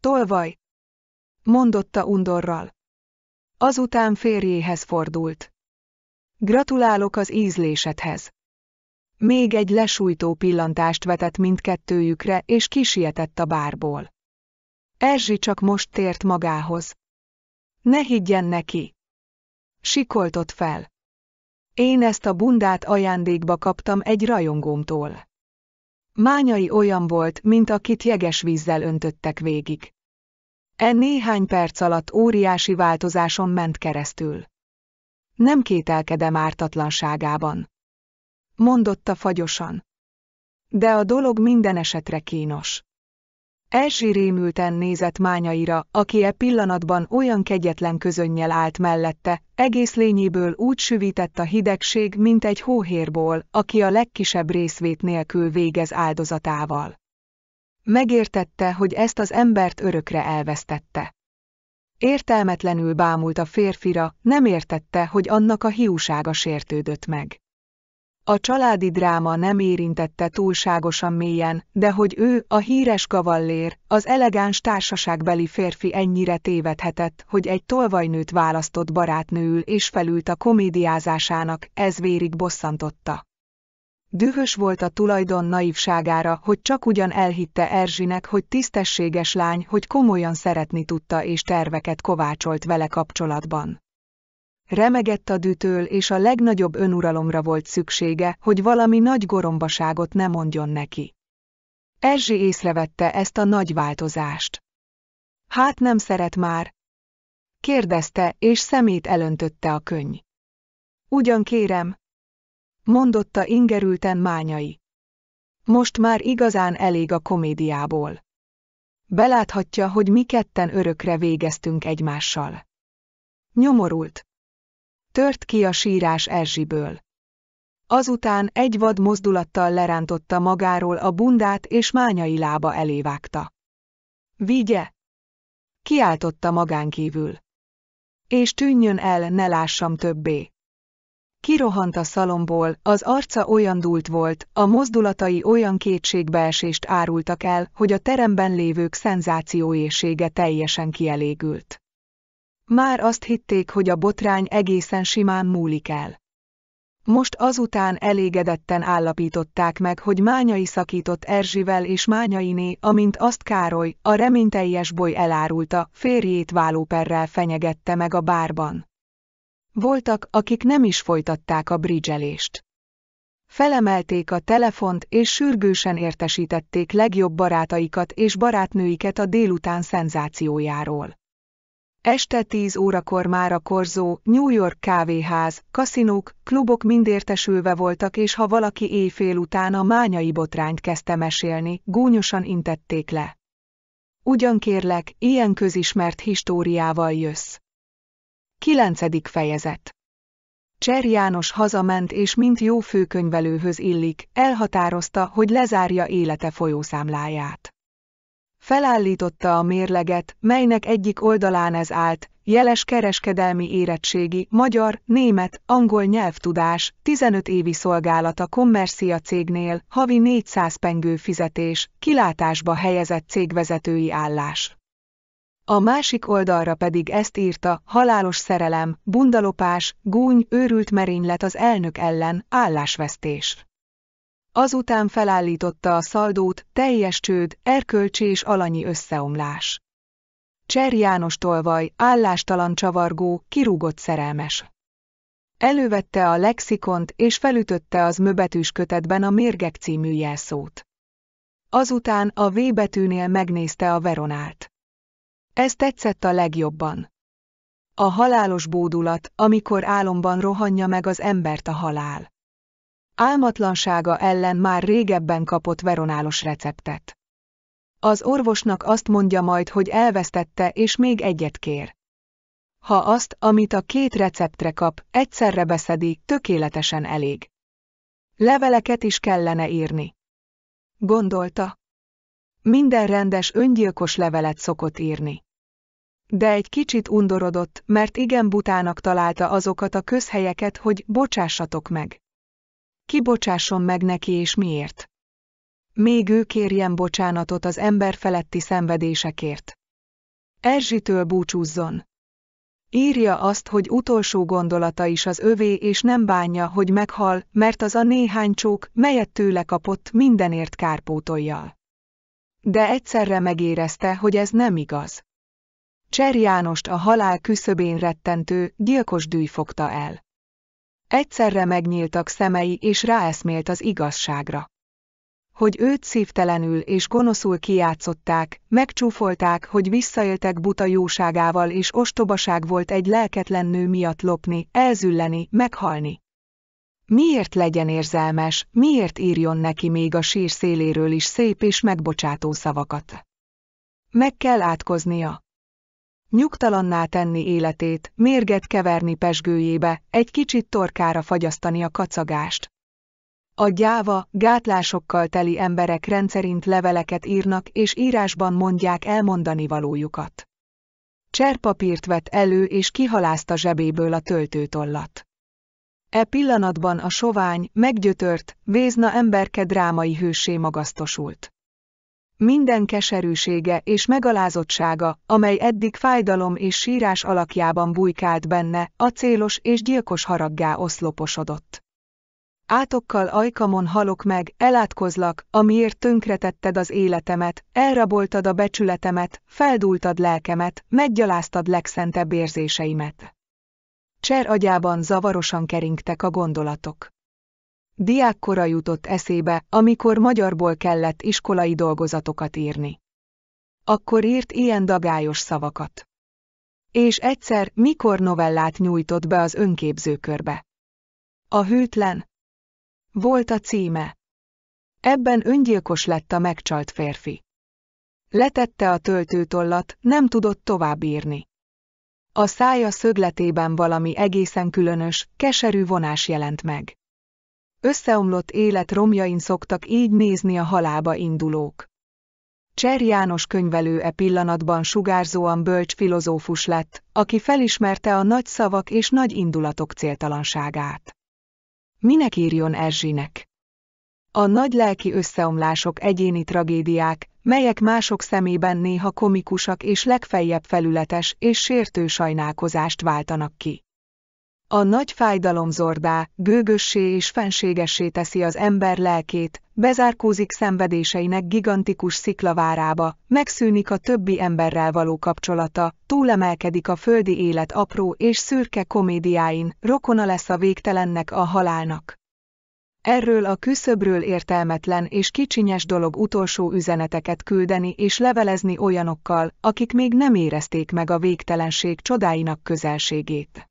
Tolvaj! mondotta undorral. Azután férjéhez fordult. Gratulálok az ízlésedhez. Még egy lesújtó pillantást vetett mindkettőjükre, és kisietett a bárból. Erzsi csak most tért magához. Ne higgyen neki! Sikoltott fel. Én ezt a bundát ajándékba kaptam egy rajongómtól. Mányai olyan volt, mint akit jeges vízzel öntöttek végig. E néhány perc alatt óriási változáson ment keresztül. Nem kételkedem ártatlanságában. Mondotta fagyosan. De a dolog minden esetre kínos. Első rémülten nézett mányaira, aki e pillanatban olyan kegyetlen közönnyel állt mellette, egész lényéből úgy süvített a hidegség, mint egy hóhérból, aki a legkisebb részvét nélkül végez áldozatával. Megértette, hogy ezt az embert örökre elvesztette. Értelmetlenül bámult a férfira, nem értette, hogy annak a hiúsága sértődött meg. A családi dráma nem érintette túlságosan mélyen, de hogy ő, a híres kavallér, az elegáns társaságbeli férfi ennyire tévedhetett, hogy egy tolvajnőt választott barátnőül és felült a komédiázásának, ez vérig bosszantotta. Dühös volt a tulajdon naivságára, hogy csak ugyan elhitte Erzsinek, hogy tisztességes lány, hogy komolyan szeretni tudta és terveket kovácsolt vele kapcsolatban. Remegett a dűtől, és a legnagyobb önuralomra volt szüksége, hogy valami nagy gorombaságot ne mondjon neki. Erzsi észrevette ezt a nagy változást. Hát nem szeret már? Kérdezte, és szemét elöntötte a könyv. Ugyan kérem, mondotta ingerülten mányai. Most már igazán elég a komédiából. Beláthatja, hogy mi ketten örökre végeztünk egymással. Nyomorult. Tört ki a sírás Erzsiből. Azután egy vad mozdulattal lerántotta magáról a bundát és mányai lába elévágta. Vigye! Kiáltotta magán kívül. És tűnjön el, ne lássam többé. Kirohant a szalomból, az arca olyan dult volt, a mozdulatai olyan kétségbeesést árultak el, hogy a teremben lévők szenzációjésége teljesen kielégült. Már azt hitték, hogy a botrány egészen simán múlik el. Most azután elégedetten állapították meg, hogy Mányai szakított Erzsivel és Mányainé, amint azt Károly, a reményteljes boly elárulta, férjét válóperrel fenyegette meg a bárban. Voltak, akik nem is folytatták a bridgelést. Felemelték a telefont és sürgősen értesítették legjobb barátaikat és barátnőiket a délután szenzációjáról. Este 10 órakor már a korzó, New York kávéház, kaszinók, klubok mind értesülve voltak és ha valaki éjfél után a mányai botrányt kezdte mesélni, gúnyosan intették le. Ugyan kérlek, ilyen közismert históriával jössz. 9. fejezet Cser János hazament és mint jó főkönyvelőhöz illik, elhatározta, hogy lezárja élete folyószámláját. Felállította a mérleget, melynek egyik oldalán ez állt, jeles kereskedelmi érettségi, magyar, német, angol nyelvtudás, 15 évi szolgálata kommerszia cégnél, havi 400 pengő fizetés, kilátásba helyezett cégvezetői állás. A másik oldalra pedig ezt írta, halálos szerelem, bundalopás, gúny, őrült merénylet az elnök ellen, állásvesztés. Azután felállította a szaldót, teljes csőd, erkölcsi és alanyi összeomlás. Cser János tolvaj, állástalan csavargó, kirúgott szerelmes. Elővette a lexikont és felütötte az möbetűs kötetben a mérgek című jelszót. Azután a V betűnél megnézte a Veronát. Ez tetszett a legjobban. A halálos bódulat, amikor álomban rohanja meg az embert a halál álmatlansága ellen már régebben kapott veronálos receptet. Az orvosnak azt mondja majd, hogy elvesztette és még egyet kér. Ha azt, amit a két receptre kap, egyszerre beszedi, tökéletesen elég. Leveleket is kellene írni. Gondolta. Minden rendes öngyilkos levelet szokott írni. De egy kicsit undorodott, mert igen butának találta azokat a közhelyeket, hogy bocsássatok meg kibocsásson meg neki és miért. Még ő kérjen bocsánatot az ember feletti szenvedésekért. Erzsitől búcsúzzon. Írja azt, hogy utolsó gondolata is az övé, és nem bánja, hogy meghal, mert az a néhány csók, melyet tőle kapott, mindenért kárpótoljal. De egyszerre megérezte, hogy ez nem igaz. Cser Jánost a halál küszöbén rettentő, gyilkos dűj fogta el. Egyszerre megnyíltak szemei és ráeszmélt az igazságra. Hogy őt szívtelenül és gonoszul kiátszották, megcsúfolták, hogy visszaéltek buta jóságával és ostobaság volt egy lelketlen nő miatt lopni, elzülleni, meghalni. Miért legyen érzelmes, miért írjon neki még a sír széléről is szép és megbocsátó szavakat? Meg kell átkoznia, nyugtalanná tenni életét, mérget keverni pesgőjébe, egy kicsit torkára fagyasztani a kacagást. A gyáva, gátlásokkal teli emberek rendszerint leveleket írnak és írásban mondják elmondani valójukat. Cserpapírt vett elő és kihalázta zsebéből a töltőtollat. E pillanatban a sovány, meggyötört, vézna emberke drámai hősé magasztosult. Minden keserűsége és megalázottsága, amely eddig fájdalom és sírás alakjában bujkált benne, acélos és gyilkos haraggá oszloposodott. Átokkal ajkamon halok meg, elátkozlak, amiért tönkretetted az életemet, elraboltad a becsületemet, feldúltad lelkemet, meggyaláztad legszentebb érzéseimet. Cser agyában zavarosan keringtek a gondolatok. Diákkora jutott eszébe, amikor magyarból kellett iskolai dolgozatokat írni. Akkor írt ilyen dagályos szavakat. És egyszer, mikor novellát nyújtott be az önképzőkörbe. A hűtlen. Volt a címe. Ebben öngyilkos lett a megcsalt férfi. Letette a töltőtollat, nem tudott tovább írni. A szája szögletében valami egészen különös, keserű vonás jelent meg. Összeomlott élet romjain szoktak így nézni a halába indulók. Cser János könyvelő e pillanatban sugárzóan bölcs filozófus lett, aki felismerte a nagy szavak és nagy indulatok céltalanságát. Minek írjon Erzsinek? A nagy lelki összeomlások egyéni tragédiák, melyek mások szemében néha komikusak és legfeljebb felületes és sértő sajnálkozást váltanak ki. A nagy fájdalom zordá, gőgössé és fenségessé teszi az ember lelkét, bezárkózik szenvedéseinek gigantikus sziklavárába, megszűnik a többi emberrel való kapcsolata, túlemelkedik a földi élet apró és szürke komédiáin, rokona lesz a végtelennek a halálnak. Erről a küszöbről értelmetlen és kicsinyes dolog utolsó üzeneteket küldeni és levelezni olyanokkal, akik még nem érezték meg a végtelenség csodáinak közelségét.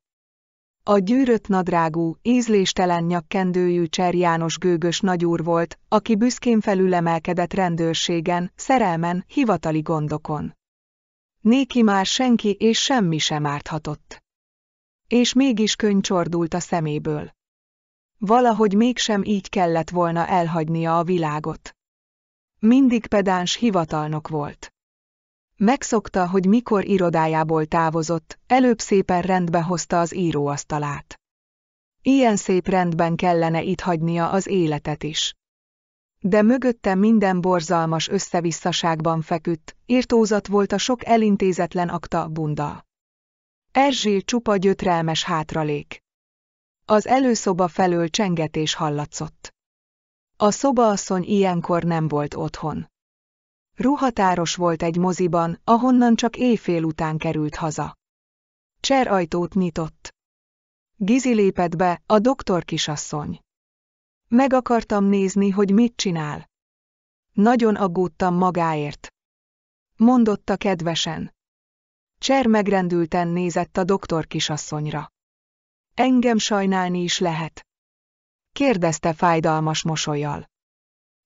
A gyűrött nadrágú, ízléstelen nyakkendőjű Cser János gőgös nagyúr volt, aki büszkén felülemelkedett rendőrségen, szerelmen, hivatali gondokon. Néki már senki és semmi sem árthatott. És mégis könny csordult a szeméből. Valahogy mégsem így kellett volna elhagynia a világot. Mindig pedáns hivatalnok volt. Megszokta, hogy mikor irodájából távozott, előbb szépen rendbe hozta az íróasztalát. Ilyen szép rendben kellene itt hagynia az életet is. De mögötte minden borzalmas összevisszaságban feküdt, írtózat volt a sok elintézetlen akta bunda. Erzsé csupa gyötrelmes hátralék. Az előszoba felől csengetés hallatszott. A szobaasszony ilyenkor nem volt otthon. Ruhatáros volt egy moziban, ahonnan csak éjfél után került haza. Cser ajtót nyitott. Gizi lépett be, a doktor kisasszony. Meg akartam nézni, hogy mit csinál. Nagyon aggódtam magáért. Mondotta kedvesen. Cser megrendülten nézett a doktor kisasszonyra. Engem sajnálni is lehet. Kérdezte fájdalmas mosolyjal.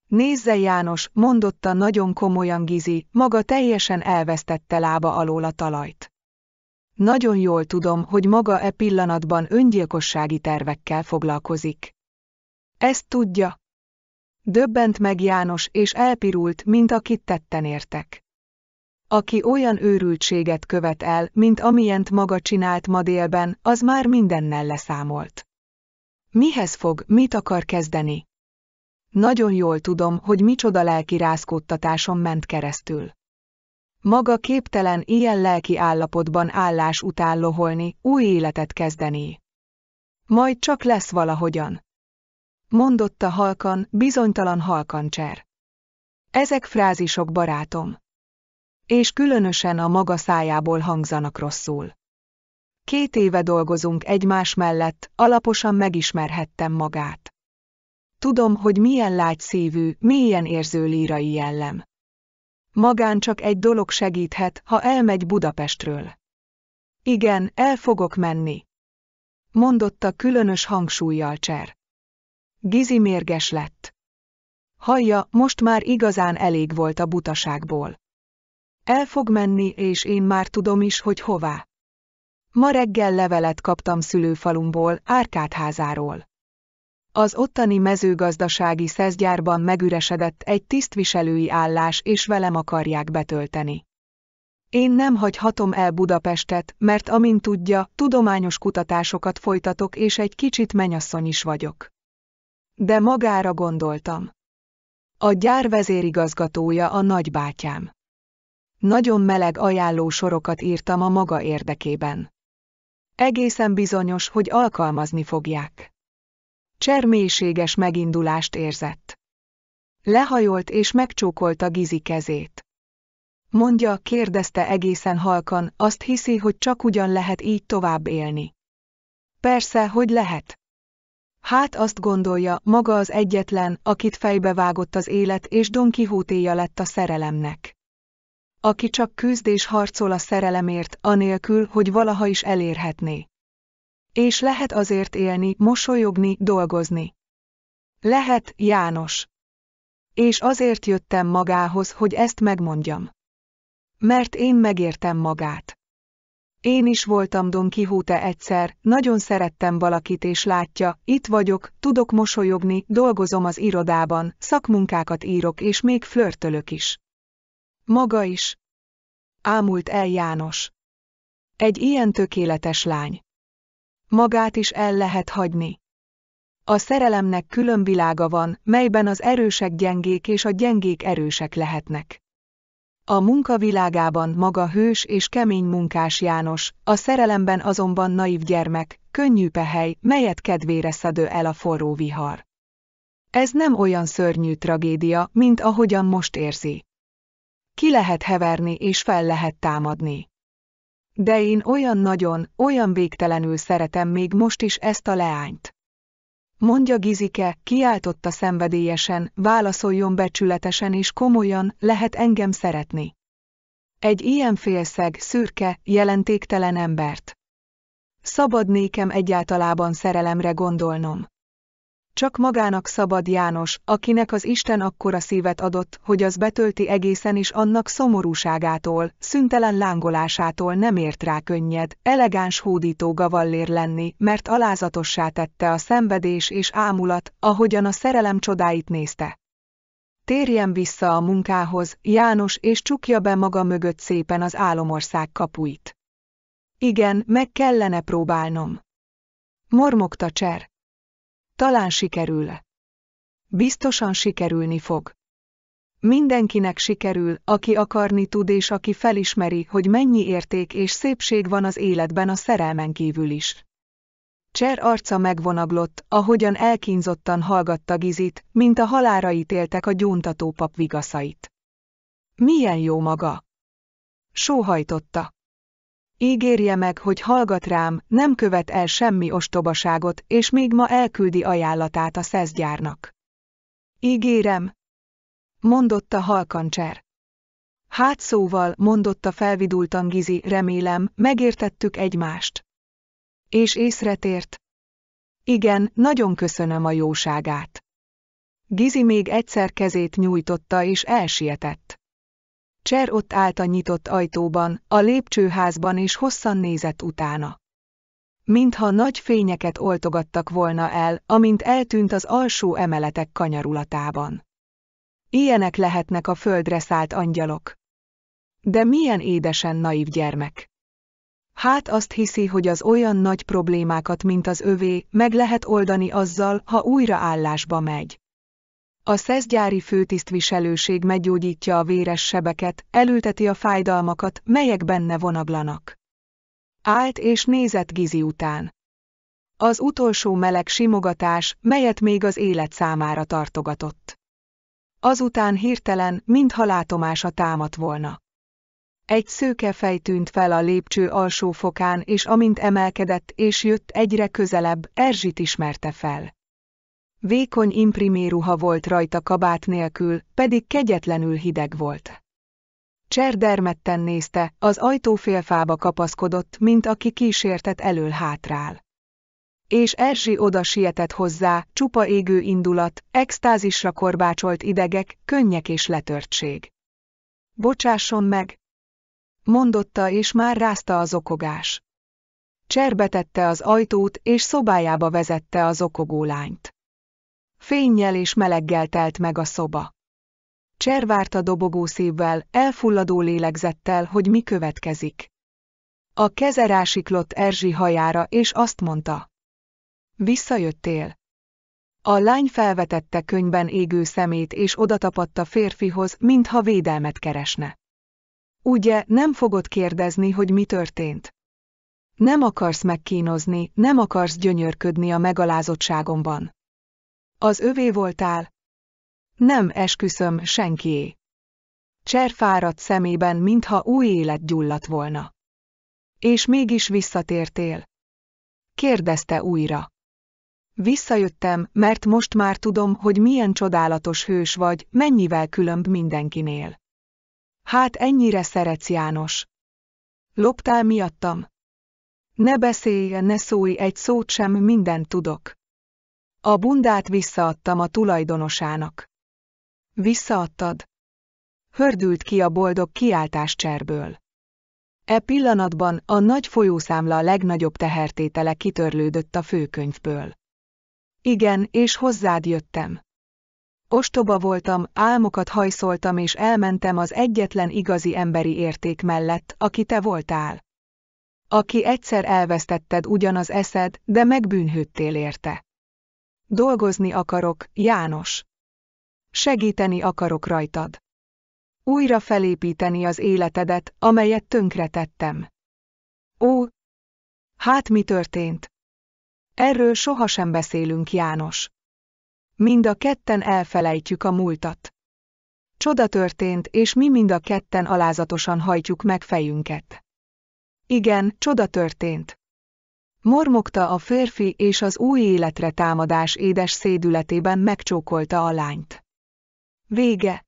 Nézze János, mondotta nagyon komolyan Gizi, maga teljesen elvesztette lába alól a talajt. Nagyon jól tudom, hogy maga e pillanatban öngyilkossági tervekkel foglalkozik. Ezt tudja. Döbbent meg János, és elpirult, mint akit tetten értek. Aki olyan őrültséget követ el, mint amilyent maga csinált ma délben, az már mindennel leszámolt. Mihez fog, mit akar kezdeni? Nagyon jól tudom, hogy micsoda lelki rázkódtatáson ment keresztül. Maga képtelen ilyen lelki állapotban állás után loholni, új életet kezdeni. Majd csak lesz valahogyan. Mondotta halkan, bizonytalan halkan cser. Ezek frázisok barátom. És különösen a maga szájából hangzanak rosszul. Két éve dolgozunk egymás mellett, alaposan megismerhettem magát. Tudom, hogy milyen szívű, milyen érző lírai jellem. Magán csak egy dolog segíthet, ha elmegy Budapestről. Igen, el fogok menni. Mondotta különös hangsúlyjal Cser. Gizi mérges lett. Hallja, most már igazán elég volt a butaságból. El fog menni, és én már tudom is, hogy hová. Ma reggel levelet kaptam szülőfalumból, Árkádházáról. Az ottani mezőgazdasági szezgyárban megüresedett egy tisztviselői állás, és velem akarják betölteni. Én nem hagyhatom el Budapestet, mert amint tudja, tudományos kutatásokat folytatok, és egy kicsit menyasszony is vagyok. De magára gondoltam. A gyár vezérigazgatója a nagybátyám. Nagyon meleg ajánló sorokat írtam a maga érdekében. Egészen bizonyos, hogy alkalmazni fogják. Csermélséges megindulást érzett. Lehajolt és megcsókolta Gizi kezét. Mondja, kérdezte egészen halkan, azt hiszi, hogy csak ugyan lehet így tovább élni. Persze, hogy lehet. Hát azt gondolja, maga az egyetlen, akit fejbevágott az élet és Don Quixote-ja lett a szerelemnek. Aki csak küzd és harcol a szerelemért, anélkül, hogy valaha is elérhetné. És lehet azért élni, mosolyogni, dolgozni. Lehet, János. És azért jöttem magához, hogy ezt megmondjam. Mert én megértem magát. Én is voltam Don Quixote egyszer, nagyon szerettem valakit és látja, itt vagyok, tudok mosolyogni, dolgozom az irodában, szakmunkákat írok és még flörtölök is. Maga is. Ámult el János. Egy ilyen tökéletes lány magát is el lehet hagyni. A szerelemnek külön világa van, melyben az erősek gyengék és a gyengék erősek lehetnek. A munkavilágában maga hős és kemény munkás János, a szerelemben azonban naív gyermek, könnyű pehely, melyet kedvére szedő el a forró vihar. Ez nem olyan szörnyű tragédia, mint ahogyan most érzi. Ki lehet heverni és fel lehet támadni. De én olyan nagyon, olyan végtelenül szeretem még most is ezt a leányt. Mondja Gizike, kiáltotta szenvedélyesen, válaszoljon becsületesen és komolyan, lehet engem szeretni. Egy ilyen félszeg, szürke, jelentéktelen embert. Szabad nékem egyáltalában szerelemre gondolnom. Csak magának szabad János, akinek az Isten akkora szívet adott, hogy az betölti egészen is annak szomorúságától, szüntelen lángolásától nem ért rá könnyed, elegáns hódító gavallér lenni, mert alázatossá tette a szenvedés és ámulat, ahogyan a szerelem csodáit nézte. Térjen vissza a munkához, János, és csukja be maga mögött szépen az álomország kapuit. Igen, meg kellene próbálnom. Mormogta Cser. Talán sikerül. Biztosan sikerülni fog. Mindenkinek sikerül, aki akarni tud és aki felismeri, hogy mennyi érték és szépség van az életben a szerelmen kívül is. Cser arca megvonaglott, ahogyan elkínzottan hallgatta Gizit, mint a halára ítéltek a gyóntató pap vigaszait. Milyen jó maga! Sóhajtotta. Ígérje meg, hogy hallgat rám, nem követ el semmi ostobaságot, és még ma elküldi ajánlatát a szezgyárnak. Ígérem, mondotta halkancser. Hát szóval, mondotta felvidultan Gizi, remélem, megértettük egymást. És észretért? Igen, nagyon köszönöm a jóságát. Gizi még egyszer kezét nyújtotta és elsietett. Cser ott állt a nyitott ajtóban, a lépcsőházban és hosszan nézett utána. Mintha nagy fényeket oltogattak volna el, amint eltűnt az alsó emeletek kanyarulatában. Ilyenek lehetnek a földre szállt angyalok. De milyen édesen naív gyermek. Hát azt hiszi, hogy az olyan nagy problémákat, mint az övé, meg lehet oldani azzal, ha újra állásba megy. A szeszgyári főtisztviselőség meggyógyítja a véres sebeket, elülteti a fájdalmakat, melyek benne vonaglanak. Állt és nézett Gizi után. Az utolsó meleg simogatás, melyet még az élet számára tartogatott. Azután hirtelen, mintha látomása támadt volna. Egy szőke fej tűnt fel a lépcső alsó fokán, és amint emelkedett és jött egyre közelebb, Erzsit ismerte fel. Vékony impriméruha volt rajta kabát nélkül, pedig kegyetlenül hideg volt. dermedten nézte, az ajtó félfába kapaszkodott, mint aki kísértet elől hátrál. És Erzsi oda sietett hozzá, csupa égő indulat, extázisra korbácsolt idegek, könnyek és letörtség. Bocsásson meg! Mondotta és már rázta az okogás. Cserbetette az ajtót és szobájába vezette az okogó lányt. Fényjel és meleggel telt meg a szoba. Cser várta dobogó szívvel, elfulladó lélegzettel, hogy mi következik. A keze rásiklott Erzsi hajára, és azt mondta. Visszajöttél. A lány felvetette könyben égő szemét, és odatapadta férfihoz, mintha védelmet keresne. Ugye, nem fogod kérdezni, hogy mi történt? Nem akarsz megkínozni, nem akarsz gyönyörködni a megalázottságomban. Az övé voltál? Nem esküszöm senkié. Cserfáradt szemében, mintha új élet gyulladt volna. És mégis visszatértél? Kérdezte újra. Visszajöttem, mert most már tudom, hogy milyen csodálatos hős vagy, mennyivel különb mindenkinél. Hát ennyire szeretsz János. Loptál miattam? Ne beszélj, ne szólj egy szót sem, mindent tudok. A bundát visszaadtam a tulajdonosának. Visszaadtad? Hördült ki a boldog kiáltás cserből. E pillanatban a nagy folyószámla legnagyobb tehertétele kitörlődött a főkönyvből. Igen, és hozzád jöttem. Ostoba voltam, álmokat hajszoltam és elmentem az egyetlen igazi emberi érték mellett, aki te voltál. Aki egyszer elvesztetted ugyanaz eszed, de megbűnhődtél érte. Dolgozni akarok, János. Segíteni akarok rajtad. Újra felépíteni az életedet, amelyet tönkretettem. Ó, hát mi történt? Erről sohasem beszélünk, János. Mind a ketten elfelejtjük a múltat. Csoda történt, és mi mind a ketten alázatosan hajtjuk meg fejünket. Igen, csoda történt. Mormogta a férfi, és az új életre támadás édes szédületében megcsókolta a lányt. Vége.